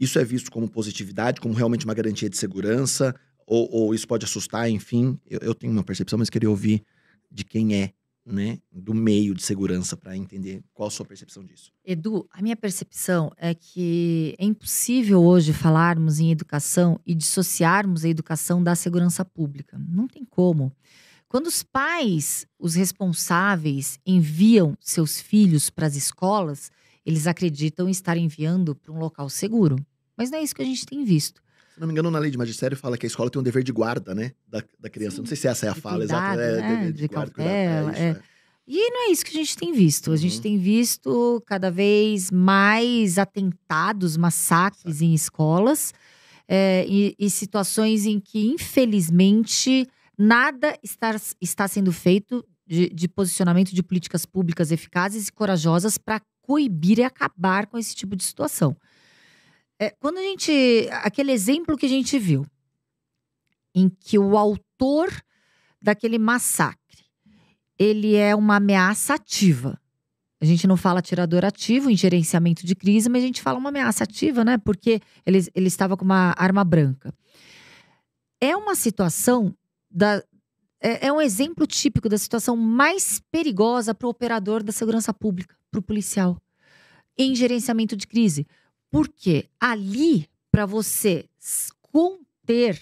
Isso é visto como positividade, como realmente uma garantia de segurança, ou, ou isso pode assustar, enfim. Eu, eu, tenho uma percepção, mas queria ouvir de quem é, né, do meio de segurança, para entender qual a sua percepção disso. Edu, a minha percepção é que é impossível hoje falarmos em educação e dissociarmos a educação da segurança pública. Não tem como. Quando os pais, os responsáveis, enviam seus filhos para as escolas, eles acreditam estar enviando para um local seguro. Mas não é isso que a gente tem visto. Se não me engano, na lei de magistério fala que a escola tem um dever de guarda, né? Da, da criança. Sim, não sei se é essa é a fala exata. É, né? de, de guarda, cautela, é isso, é. é. E não é isso que a gente tem visto. A gente uhum. tem visto cada vez mais atentados, massacres Sabe. em escolas é, e, e situações em que, infelizmente, nada está, está sendo feito de, de posicionamento de políticas públicas eficazes e corajosas para coibir e acabar com esse tipo de situação. É, quando a gente. Aquele exemplo que a gente viu, em que o autor daquele massacre ele é uma ameaça ativa. A gente não fala atirador ativo em gerenciamento de crise, mas a gente fala uma ameaça ativa, né? Porque ele, ele estava com uma arma branca. É uma situação da, é, é um exemplo típico da situação mais perigosa para o operador da segurança pública, para o policial, em gerenciamento de crise. Porque ali, para você conter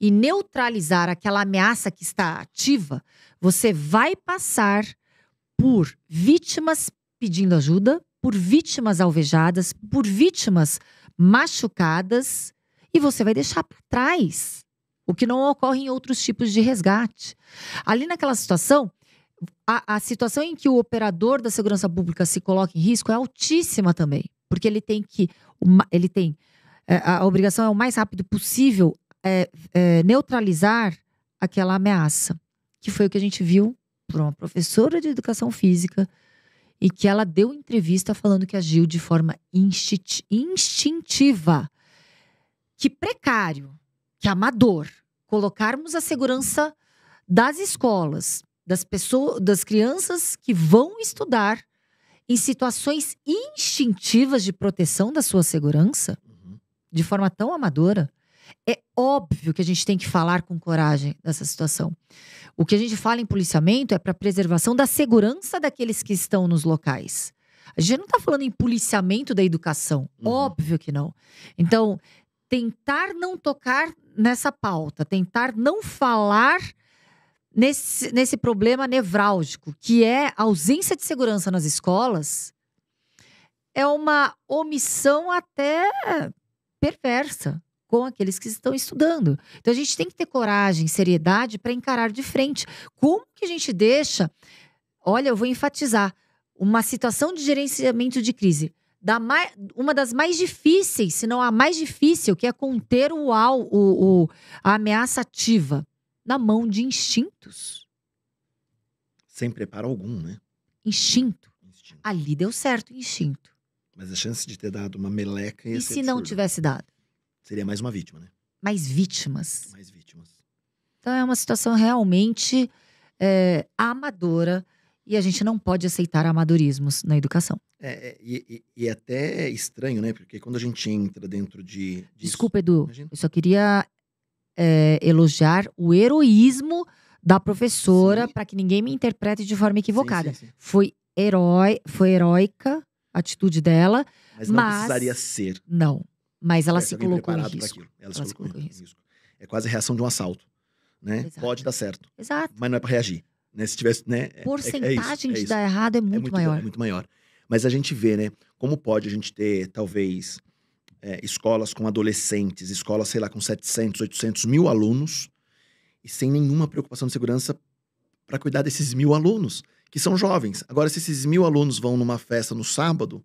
e neutralizar aquela ameaça que está ativa, você vai passar por vítimas pedindo ajuda, por vítimas alvejadas, por vítimas machucadas, e você vai deixar para trás o que não ocorre em outros tipos de resgate. Ali naquela situação, a, a, situação em que o operador da segurança pública se coloca em risco é altíssima também, porque ele tem que ele tem é, a obrigação é o mais rápido possível é, é, neutralizar aquela ameaça, que foi o que a gente viu por uma professora de educação física e que ela deu entrevista falando que agiu de forma instintiva. Que precário, que é amador colocarmos a segurança das escolas, das pessoas, das crianças que vão estudar em situações instintivas de proteção da sua segurança, uhum. de forma tão amadora, é óbvio que a gente tem que falar com coragem dessa situação. O que a gente fala em policiamento é para preservação da segurança daqueles que estão nos locais. A gente não está falando em policiamento da educação, uhum. óbvio que não. Então, tentar não tocar nessa pauta, tentar não falar nesse, nesse problema nevrálgico, que é a ausência de segurança nas escolas, é uma omissão até perversa com aqueles que estão estudando. Então a gente tem que ter coragem, seriedade para encarar de frente. Como que a gente deixa? Olha, eu vou enfatizar uma situação de gerenciamento de crise da mais, uma das mais difíceis, se não a mais difícil, que é conter o, o, o, a ameaça ativa na mão de instintos. Sem preparo algum, né? Instinto. instinto. Ali deu certo, instinto. Mas a chance de ter dado uma meleca ia E se não tivesse dado? Seria mais uma vítima, né? Mais vítimas. Mais vítimas. Então é uma situação realmente é, amadora e a gente não pode aceitar amadorismos na educação. É, é e, e, e até é estranho, né? Porque quando a gente entra dentro de. Disso, Desculpa, Edu. Imagina. Eu só queria é, elogiar o heroísmo da professora para que ninguém me interprete de forma equivocada. Sim, sim, sim. Foi herói, foi heroica a atitude dela, mas não mas... precisaria ser. Não, mas ela, se colocou, ela, ela, ela se colocou em risco. risco. É quase a reação de um assalto, né? Pode dar certo, Exato. mas não é para reagir. Né? Se tivesse, né? Porcentagem é, é, é isso, é de dar errado é, é muito, muito maior. muito maior. Mas a gente vê, né? Como pode a gente ter, talvez, escolas com adolescentes, escolas, sei lá, com 700, 800 mil alunos e sem nenhuma preocupação de segurança para cuidar desses mil alunos, que são jovens. Agora, se esses mil alunos vão numa festa no sábado,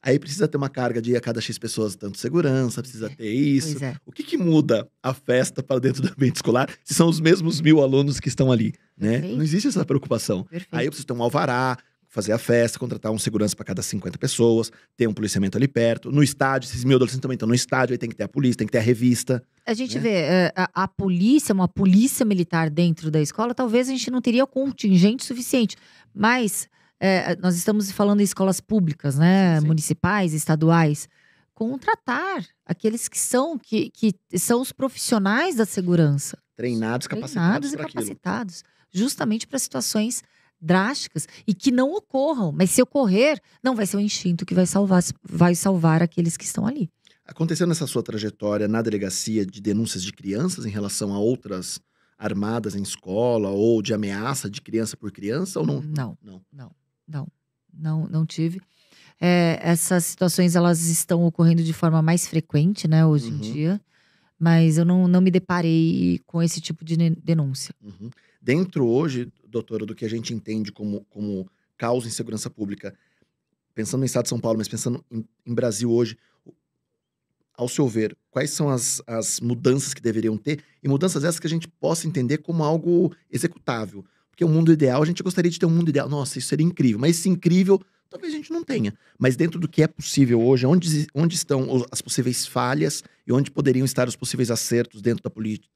Aí precisa ter uma carga de a cada X pessoas, tanto segurança, precisa é, ter isso. É. O que, que muda a festa para dentro do ambiente escolar se são os mesmos mil alunos que estão ali? Né? Não existe essa preocupação. Perfeito. Aí eu preciso ter um alvará, fazer a festa, contratar um segurança para cada 50 pessoas, ter um policiamento ali perto. No estádio, esses mil adolescentes também estão no estádio, aí tem que ter a polícia, tem que ter a revista. A gente né? vê eh, a, a, polícia, uma polícia militar dentro da escola, talvez a gente não teria o contingente suficiente. Mas é, nós estamos falando em escolas públicas, né? Sim. Municipais, estaduais, contratar aqueles que são, que, que são os profissionais da segurança. Treinados, capacitados. Treinados e capacitados. Aquilo. Justamente para situações drásticas e que não ocorram. Mas se ocorrer, não vai ser o instinto que vai salvar, vai salvar aqueles que estão ali. Aconteceu nessa sua trajetória na delegacia de denúncias de crianças em relação a outras armadas em escola ou de ameaça de criança por criança ou não? Não. Não. não. Não, não, não tive. É, essas situações elas estão ocorrendo de forma mais frequente, né, hoje uhum. em dia. Mas eu não, não me deparei com esse tipo de denúncia. Uhum. Dentro hoje, doutora, do que a gente entende como, como causa em segurança pública, pensando no estado de São Paulo, mas pensando em, em Brasil hoje, ao seu ver, quais são as, as mudanças que deveriam ter e mudanças essas que a gente possa entender como algo executável? Porque o mundo ideal, a gente gostaria de ter um mundo ideal. Nossa, isso seria incrível. Mas esse incrível, talvez a gente não tenha. Mas dentro do que é possível hoje, onde, onde estão as possíveis falhas e onde poderiam estar os possíveis acertos dentro da, política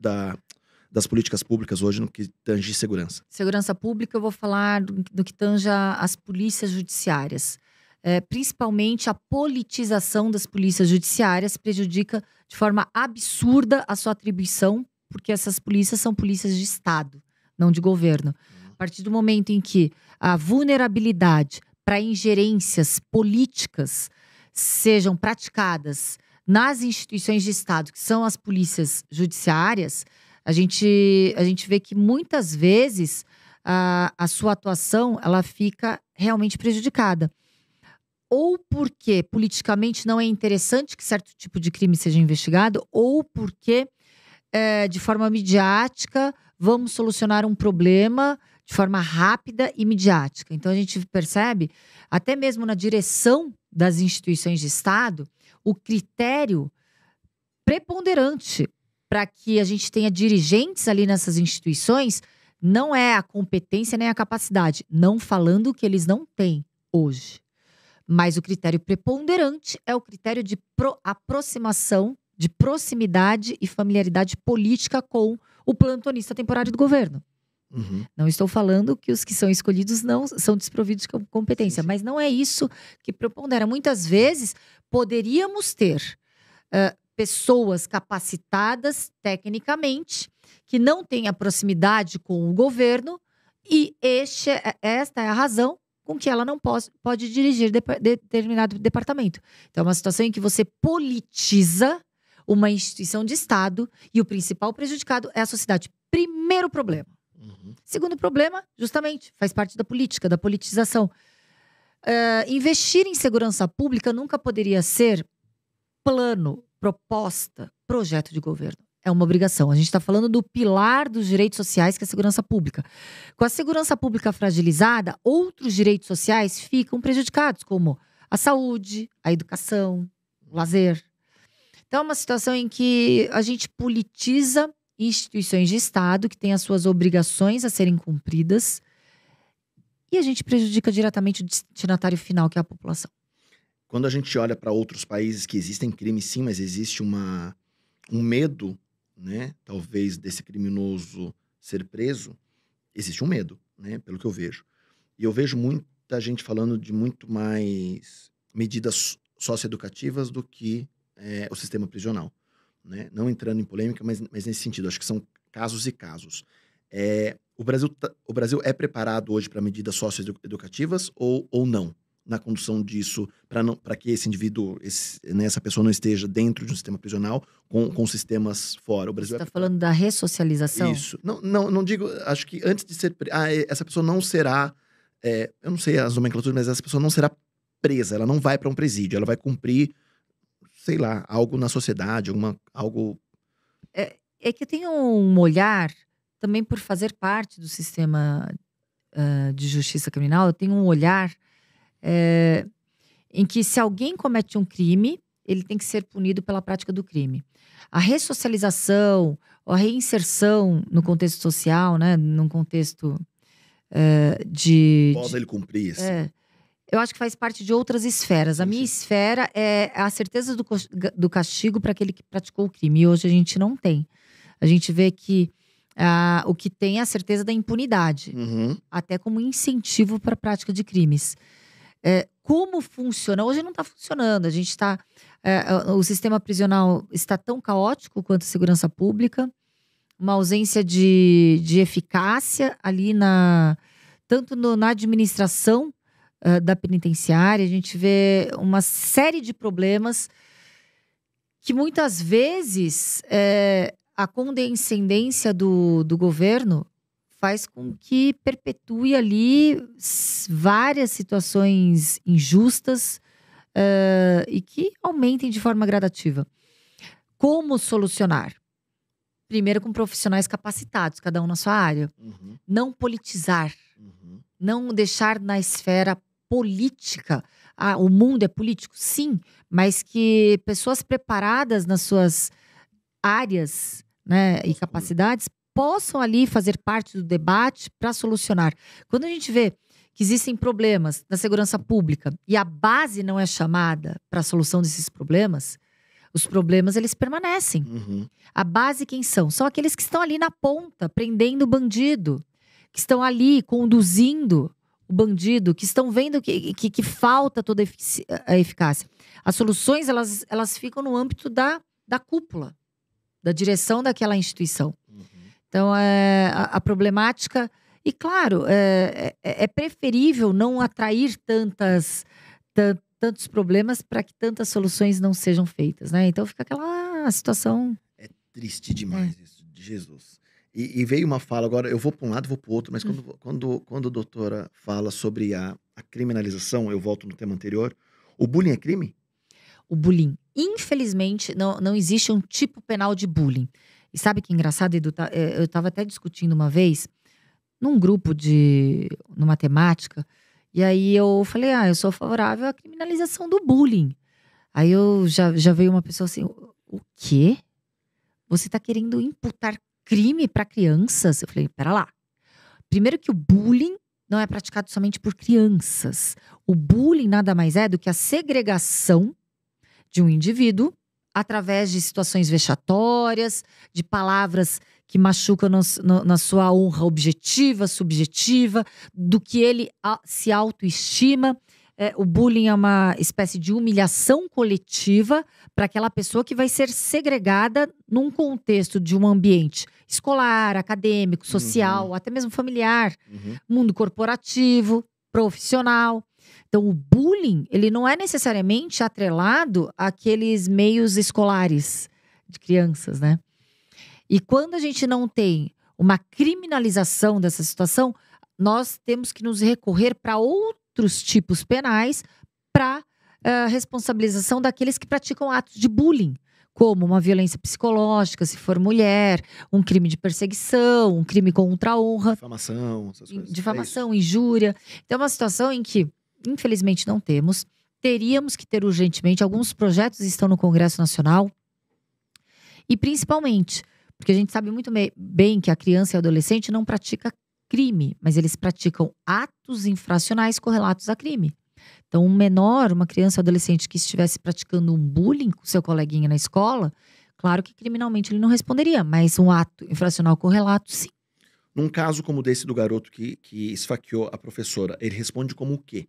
das políticas públicas hoje no que tange segurança? Segurança pública, eu vou falar do, do que tanja as polícias judiciárias. É, principalmente a politização das polícias judiciárias prejudica de forma absurda a sua atribuição, porque essas polícias são polícias de Estado, não de governo partir do momento em que a vulnerabilidade para ingerências políticas sejam praticadas nas instituições de Estado, que são as polícias judiciárias, a gente, a gente vê que muitas vezes a, a sua atuação ela fica realmente prejudicada. Ou porque politicamente não é interessante que certo tipo de crime seja investigado, ou porque é, de forma midiática vamos solucionar um problema de forma rápida e midiática. Então a gente percebe, até mesmo na direção das instituições de Estado, o critério preponderante para que a gente tenha dirigentes ali nessas instituições não é a competência nem a capacidade, não falando que eles não têm hoje. Mas o critério preponderante é o critério de aproximação, de proximidade e familiaridade política com o plantonista temporário do governo. Uhum. Não estou falando que os que são escolhidos não são desprovidos de competência, sim, sim. mas não é isso que propondera. Muitas vezes poderíamos ter uh, pessoas capacitadas tecnicamente que não têm a proximidade com o governo e este, é, esta é a razão com que ela não pode, pode dirigir de, determinado departamento. Então é uma situação em que você politiza uma instituição de Estado e o principal prejudicado é a sociedade. Primeiro problema. Uhum. Segundo problema, justamente, faz parte da política, da politização. Uh, investir em segurança pública nunca poderia ser plano, proposta, projeto de governo. É uma obrigação. A gente está falando do pilar dos direitos sociais, que é a segurança pública. Com a segurança pública fragilizada, outros direitos sociais ficam prejudicados, como a saúde, a educação, o lazer. Então, é uma situação em que a gente politiza instituições de Estado que têm as suas obrigações a serem cumpridas e a gente prejudica diretamente o destinatário final, que é a população. Quando a gente olha para outros países que existem crimes, sim, mas existe uma, um medo, né? Talvez desse criminoso ser preso, existe um medo, né? Pelo que eu vejo. E eu vejo muita gente falando de muito mais medidas socioeducativas do que é, o sistema prisional né? não entrando em polêmica, mas, mas nesse sentido, acho que são casos e casos. É, o, Brasil tá, o Brasil é preparado hoje para medidas socioeducativas ou, ou não? Na condução disso, para que esse indivíduo, esse, né, essa pessoa não esteja dentro de um sistema prisional com, com sistemas fora. O Brasil é Você está é falando da ressocialização? Isso. Não, não, não digo, acho que antes de ser. Ah, é, essa pessoa não será. É, eu não sei as nomenclaturas, mas essa pessoa não será presa, ela não vai para um presídio, ela vai cumprir sei lá, algo na sociedade, alguma, algo. É, é que tem um olhar também por fazer parte do sistema uh, de justiça criminal, eu tenho um olhar é, em que se alguém comete um crime, ele tem que ser punido pela prática do crime. A ressocialização, a reinserção no contexto social, né, num contexto uh, de. Após de, ele cumprir. Assim. É, eu acho que faz parte de outras esferas. A minha esfera é a certeza do, do castigo para aquele que praticou o crime. E hoje a gente não tem. A gente vê que ah, o que tem é a certeza da impunidade, uhum. até como incentivo para a prática de crimes. É, como funciona? Hoje não está funcionando. A gente está. É, o sistema prisional está tão caótico quanto a segurança pública, uma ausência de, de eficácia ali na tanto no, na administração ah, da penitenciária, a gente vê uma série de problemas que muitas vezes é, a condescendência do, do governo faz com que perpetue ali várias situações injustas ah, e que aumentem de forma gradativa. Como solucionar? Primeiro, com profissionais capacitados, cada um na sua área. Uhum. Não politizar. Uhum. Não deixar na esfera política. Ah, o mundo é político? Sim, mas que pessoas preparadas nas suas áreas né, e uhum. capacidades possam ali fazer parte do debate para solucionar. Quando a gente vê que existem problemas na segurança pública e a base não é chamada para a solução desses problemas, os problemas eles permanecem. Uhum. A base quem são? São aqueles que estão ali na ponta, prendendo o bandido, que estão ali conduzindo o bandido, que estão vendo que, que, que falta toda a eficácia. As soluções, elas, elas ficam no âmbito da, da cúpula, da direção daquela instituição. Uhum. Então, é, a, a, problemática... E, claro, é, é, é preferível não atrair tantas, tantos problemas para que tantas soluções não sejam feitas, né? Então, fica aquela ah, situação... É triste demais é. isso, de Jesus. E, e, veio uma fala, agora eu vou para um lado, vou para o outro, mas hum. quando, uhum. quando, quando a doutora fala sobre a, a, criminalização, eu volto no tema anterior, o bullying é crime? O bullying. Infelizmente, não, não existe um tipo penal de bullying. E sabe que engraçado, Edu? Tá, eh, eu estava até discutindo uma vez, num grupo de. numa temática, e aí eu falei, ah, eu sou favorável à criminalização do bullying. Aí eu já, já veio uma pessoa assim, o quê? Você está querendo imputar crime para crianças. Eu falei, pera lá. Primeiro que o bullying não é praticado somente por crianças. O bullying nada mais é do que a segregação de um indivíduo através de situações vexatórias, de palavras que machucam no, na sua honra objetiva, subjetiva, do que ele a, se autoestima é, o bullying é uma espécie de humilhação coletiva para aquela pessoa que vai ser segregada num contexto de um ambiente escolar, acadêmico, social, uhum. até mesmo familiar, uhum. mundo corporativo, profissional. Então, o bullying ele não é necessariamente atrelado àqueles meios escolares de crianças, né? E quando a gente não tem uma criminalização dessa situação, nós temos que nos recorrer para outro outros tipos penais para uh, responsabilização daqueles que praticam atos de bullying, como uma violência psicológica, se for mulher, um crime de perseguição, um crime contra a honra. Difamação, essas coisas. É difamação, é injúria. Então, é uma situação em que, infelizmente, não temos. Teríamos que ter urgentemente. Alguns projetos estão no Congresso Nacional. E, principalmente, porque a gente sabe muito bem que a criança e o adolescente não pratica crime, mas eles praticam atos infracionais correlatos a crime. Então, um menor, uma criança ou adolescente que estivesse praticando um bullying com seu coleguinha na escola, claro que criminalmente ele não responderia, mas um ato infracional correlato, sim. Num caso como desse do garoto que, que esfaqueou a professora, ele responde como o quê?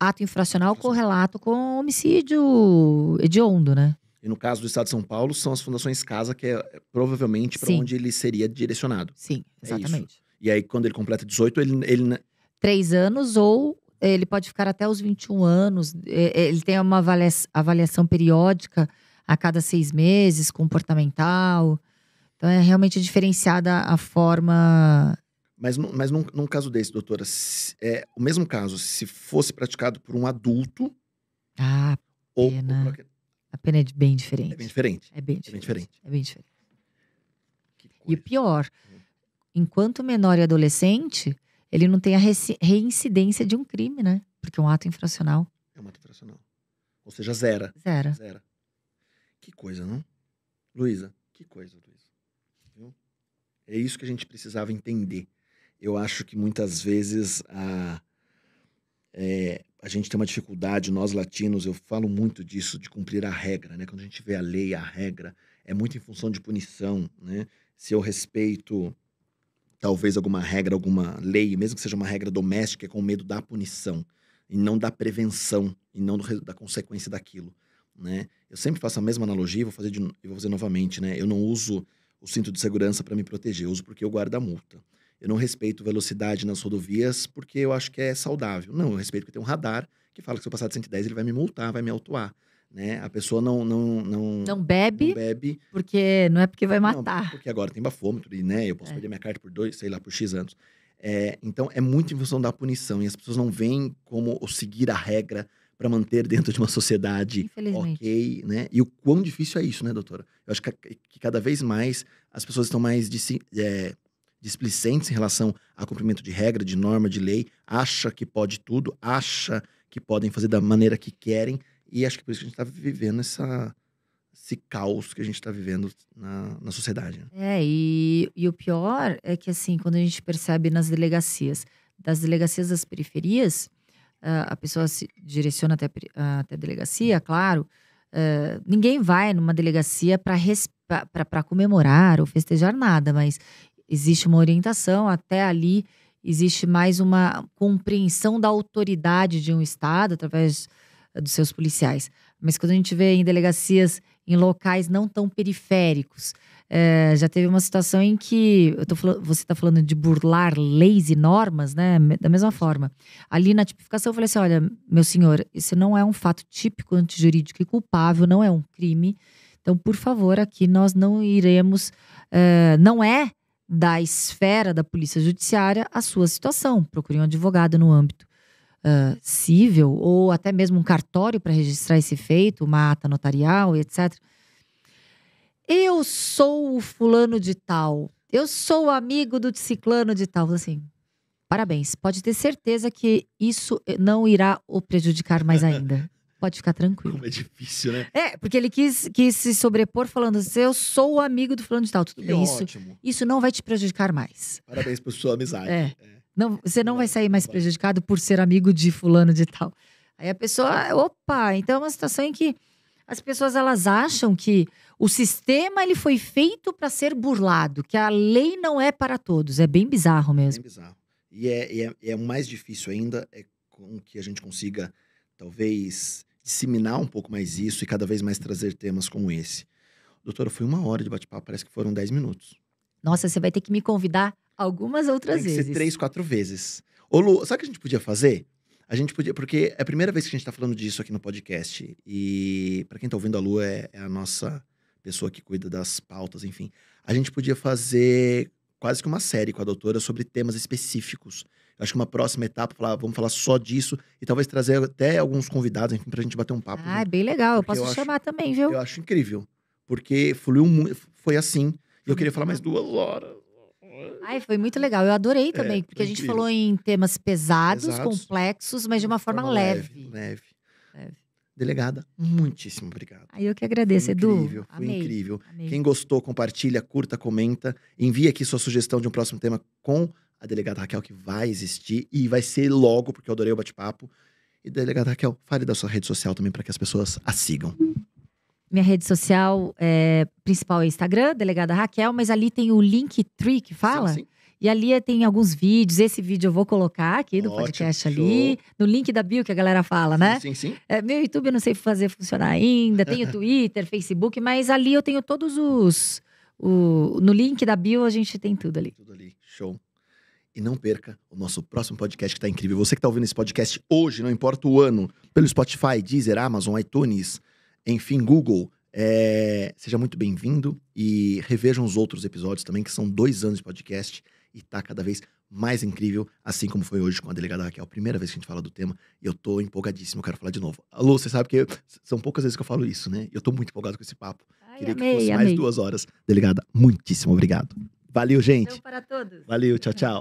Ato infracional correlato com homicídio hediondo, né? E no caso do Estado de São Paulo, são as fundações Casa, que é, é provavelmente para onde ele seria direcionado. Sim, é exatamente. É e aí, quando ele completa 18, ele. ele... Três anos ou ele pode ficar até os 21 anos. É, é, ele tem uma avaliação, avaliação periódica a cada seis meses, comportamental. Então é realmente diferenciada a forma. Mas, mas num, num caso desse, doutora, se, é, o mesmo caso, se fosse praticado por um adulto. Ah, ou, pena. Ou A pena é bem diferente. É bem diferente. É bem é diferente. É bem diferente. É bem diferente. E o pior, enquanto menor e adolescente, ele não tem a reincidência de um crime, né? Porque é um ato infracional. É um ato infracional. Ou seja, zera. Zera. Zera. Que coisa, não? Luísa, que coisa, Luísa. Viu? É isso que a gente precisava entender. Eu acho que muitas vezes a, é, a gente tem uma dificuldade, nós latinos, eu falo muito disso, de cumprir a regra, né? Quando a gente vê a lei, a regra, é muito em função de punição, né? Se eu respeito talvez alguma regra, alguma lei, mesmo que seja uma regra doméstica, é com medo da punição e não da prevenção e não do, da consequência daquilo, né? Eu sempre faço a mesma analogia, vou fazer de, vou fazer novamente, né? Eu não uso o cinto de segurança para me proteger, eu uso porque eu guardo a multa. Eu não respeito velocidade nas rodovias porque eu acho que é saudável. Não, eu respeito porque tem um radar que fala que se eu passar de 110 ele vai me multar, vai me autuar né? A pessoa não não não, não, bebe, não bebe porque não é porque vai matar. Não, porque agora tem bafômetro e né, eu posso é. perder minha carta por dois, sei lá, por x anos. É, então é muito em função da punição e as pessoas não veem como seguir a regra para manter dentro de uma sociedade ok, né? E o quão difícil é isso, né, doutora? Eu acho que, que cada vez mais as pessoas estão mais dis, é, displicentes em relação ao cumprimento de regra, de norma, de lei, acha que pode tudo, acha que podem fazer da maneira que querem, e acho que por isso que a gente está vivendo essa, esse caos que a gente está vivendo na, na sociedade. Né? É, e, e o pior é que, assim, quando a gente percebe nas delegacias, das delegacias das periferias, ah, a pessoa se direciona até, ah, até a delegacia, claro. Uh, ninguém vai numa delegacia para comemorar ou festejar nada, mas existe uma orientação, até ali existe mais uma compreensão da autoridade de um Estado através dos seus policiais. Mas quando a gente vê em delegacias em locais não tão periféricos, é, já teve uma situação em que falando, você está falando de burlar leis e normas, né? Da mesma forma. Ali na tipificação eu falei assim: olha, meu senhor, isso não é um fato típico antijurídico e culpável, não é um crime. Então, por favor, aqui nós não iremos. É, não é da esfera da polícia judiciária a sua situação. Procure um advogado no âmbito civil cível ou até mesmo um cartório para registrar esse feito, uma ata notarial e etc. Eu sou o fulano de tal. Eu sou amigo do ciclano de tal. Então, assim, parabéns. Pode ter certeza que isso não irá o prejudicar mais ainda. Pode ficar tranquilo. Como é difícil, né? É, porque ele quis, quis se sobrepor falando assim, eu sou o amigo do fulano de tal. Tudo que bem, ótimo. isso, isso não vai te prejudicar mais. Parabéns por sua amizade. É. é. Não, você não vai sair mais prejudicado por ser amigo de fulano de tal. Aí a pessoa, opa, então é uma situação em que as pessoas elas acham que o sistema ele foi feito para ser burlado, que a lei não é para todos. É bem bizarro mesmo. É bem bizarro. E é, é, é mais difícil ainda é com que a gente consiga, talvez, disseminar um pouco mais isso e cada vez mais trazer temas como esse. Doutora, foi uma hora de bate-papo, parece que foram 10 minutos. Nossa, você vai ter que me convidar Algumas outras Tem que vezes. Ser três, quatro vezes. Ô, Lu, sabe o que a gente podia fazer? A gente podia, porque é a primeira vez que a gente tá falando disso aqui no podcast. E para quem tá ouvindo, a Lu é, é a nossa pessoa que cuida das pautas, enfim. A gente podia fazer quase que uma série com a doutora sobre temas específicos acho que uma próxima etapa, falar, vamos falar só disso e talvez trazer até alguns convidados, enfim, pra gente bater um papo. Ah, é bem legal. Porque eu posso eu chamar acho, também, viu? Eu acho incrível. Porque fluiu muito, foi assim. E eu queria falar mais duas horas. Ai, foi muito legal. Eu adorei é, também, é, porque a gente falou em temas pesados, complexos, mas de é, uma forma, forma leve. Leve. leve. Delegada, muitíssimo obrigado. Aí eu que agradeço, foi Edu. Incrível, foi Amei. incrível. Amei. Quem gostou, compartilha, curta, comenta. Envia aqui sua sugestão de um próximo tema com a delegada Raquel, que vai existir e vai ser logo, porque eu adorei o bate-papo. E delegada Raquel, fale da sua rede social também para que as pessoas a sigam. Minha rede social é, principal é Instagram, Delegada Raquel, mas ali tem o Linktree que fala. Sim, sim. E ali tem alguns vídeos. Esse vídeo eu vou colocar aqui do Ótimo, podcast ali. Show. No link da bio que a galera fala, né? sim, né? Sim, sim. É, meu YouTube eu não sei fazer funcionar ainda. Tenho Twitter, Facebook, mas ali eu tenho todos os. O, no link da bio a gente tem tudo ali. Tudo ali. Show. E não perca o nosso próximo podcast que está incrível. Você que está ouvindo esse podcast hoje, não importa o ano, pelo Spotify, Deezer, Amazon, iTunes enfim, Google, é... seja muito bem-vindo e revejam os outros episódios também, que são dois anos de podcast e está cada vez mais incrível, assim como foi hoje com a delegada Raquel. Primeira vez que a gente fala do tema e eu tô empolgadíssimo, eu quero falar de novo. Alô, você sabe que eu... são poucas vezes que eu falo isso, né? Eu tô muito empolgado com esse papo. Ai, Queria amei, que fosse amei. mais duas horas. Delegada, muitíssimo obrigado. Valeu, gente. Então, para todos. Valeu, tchau, tchau.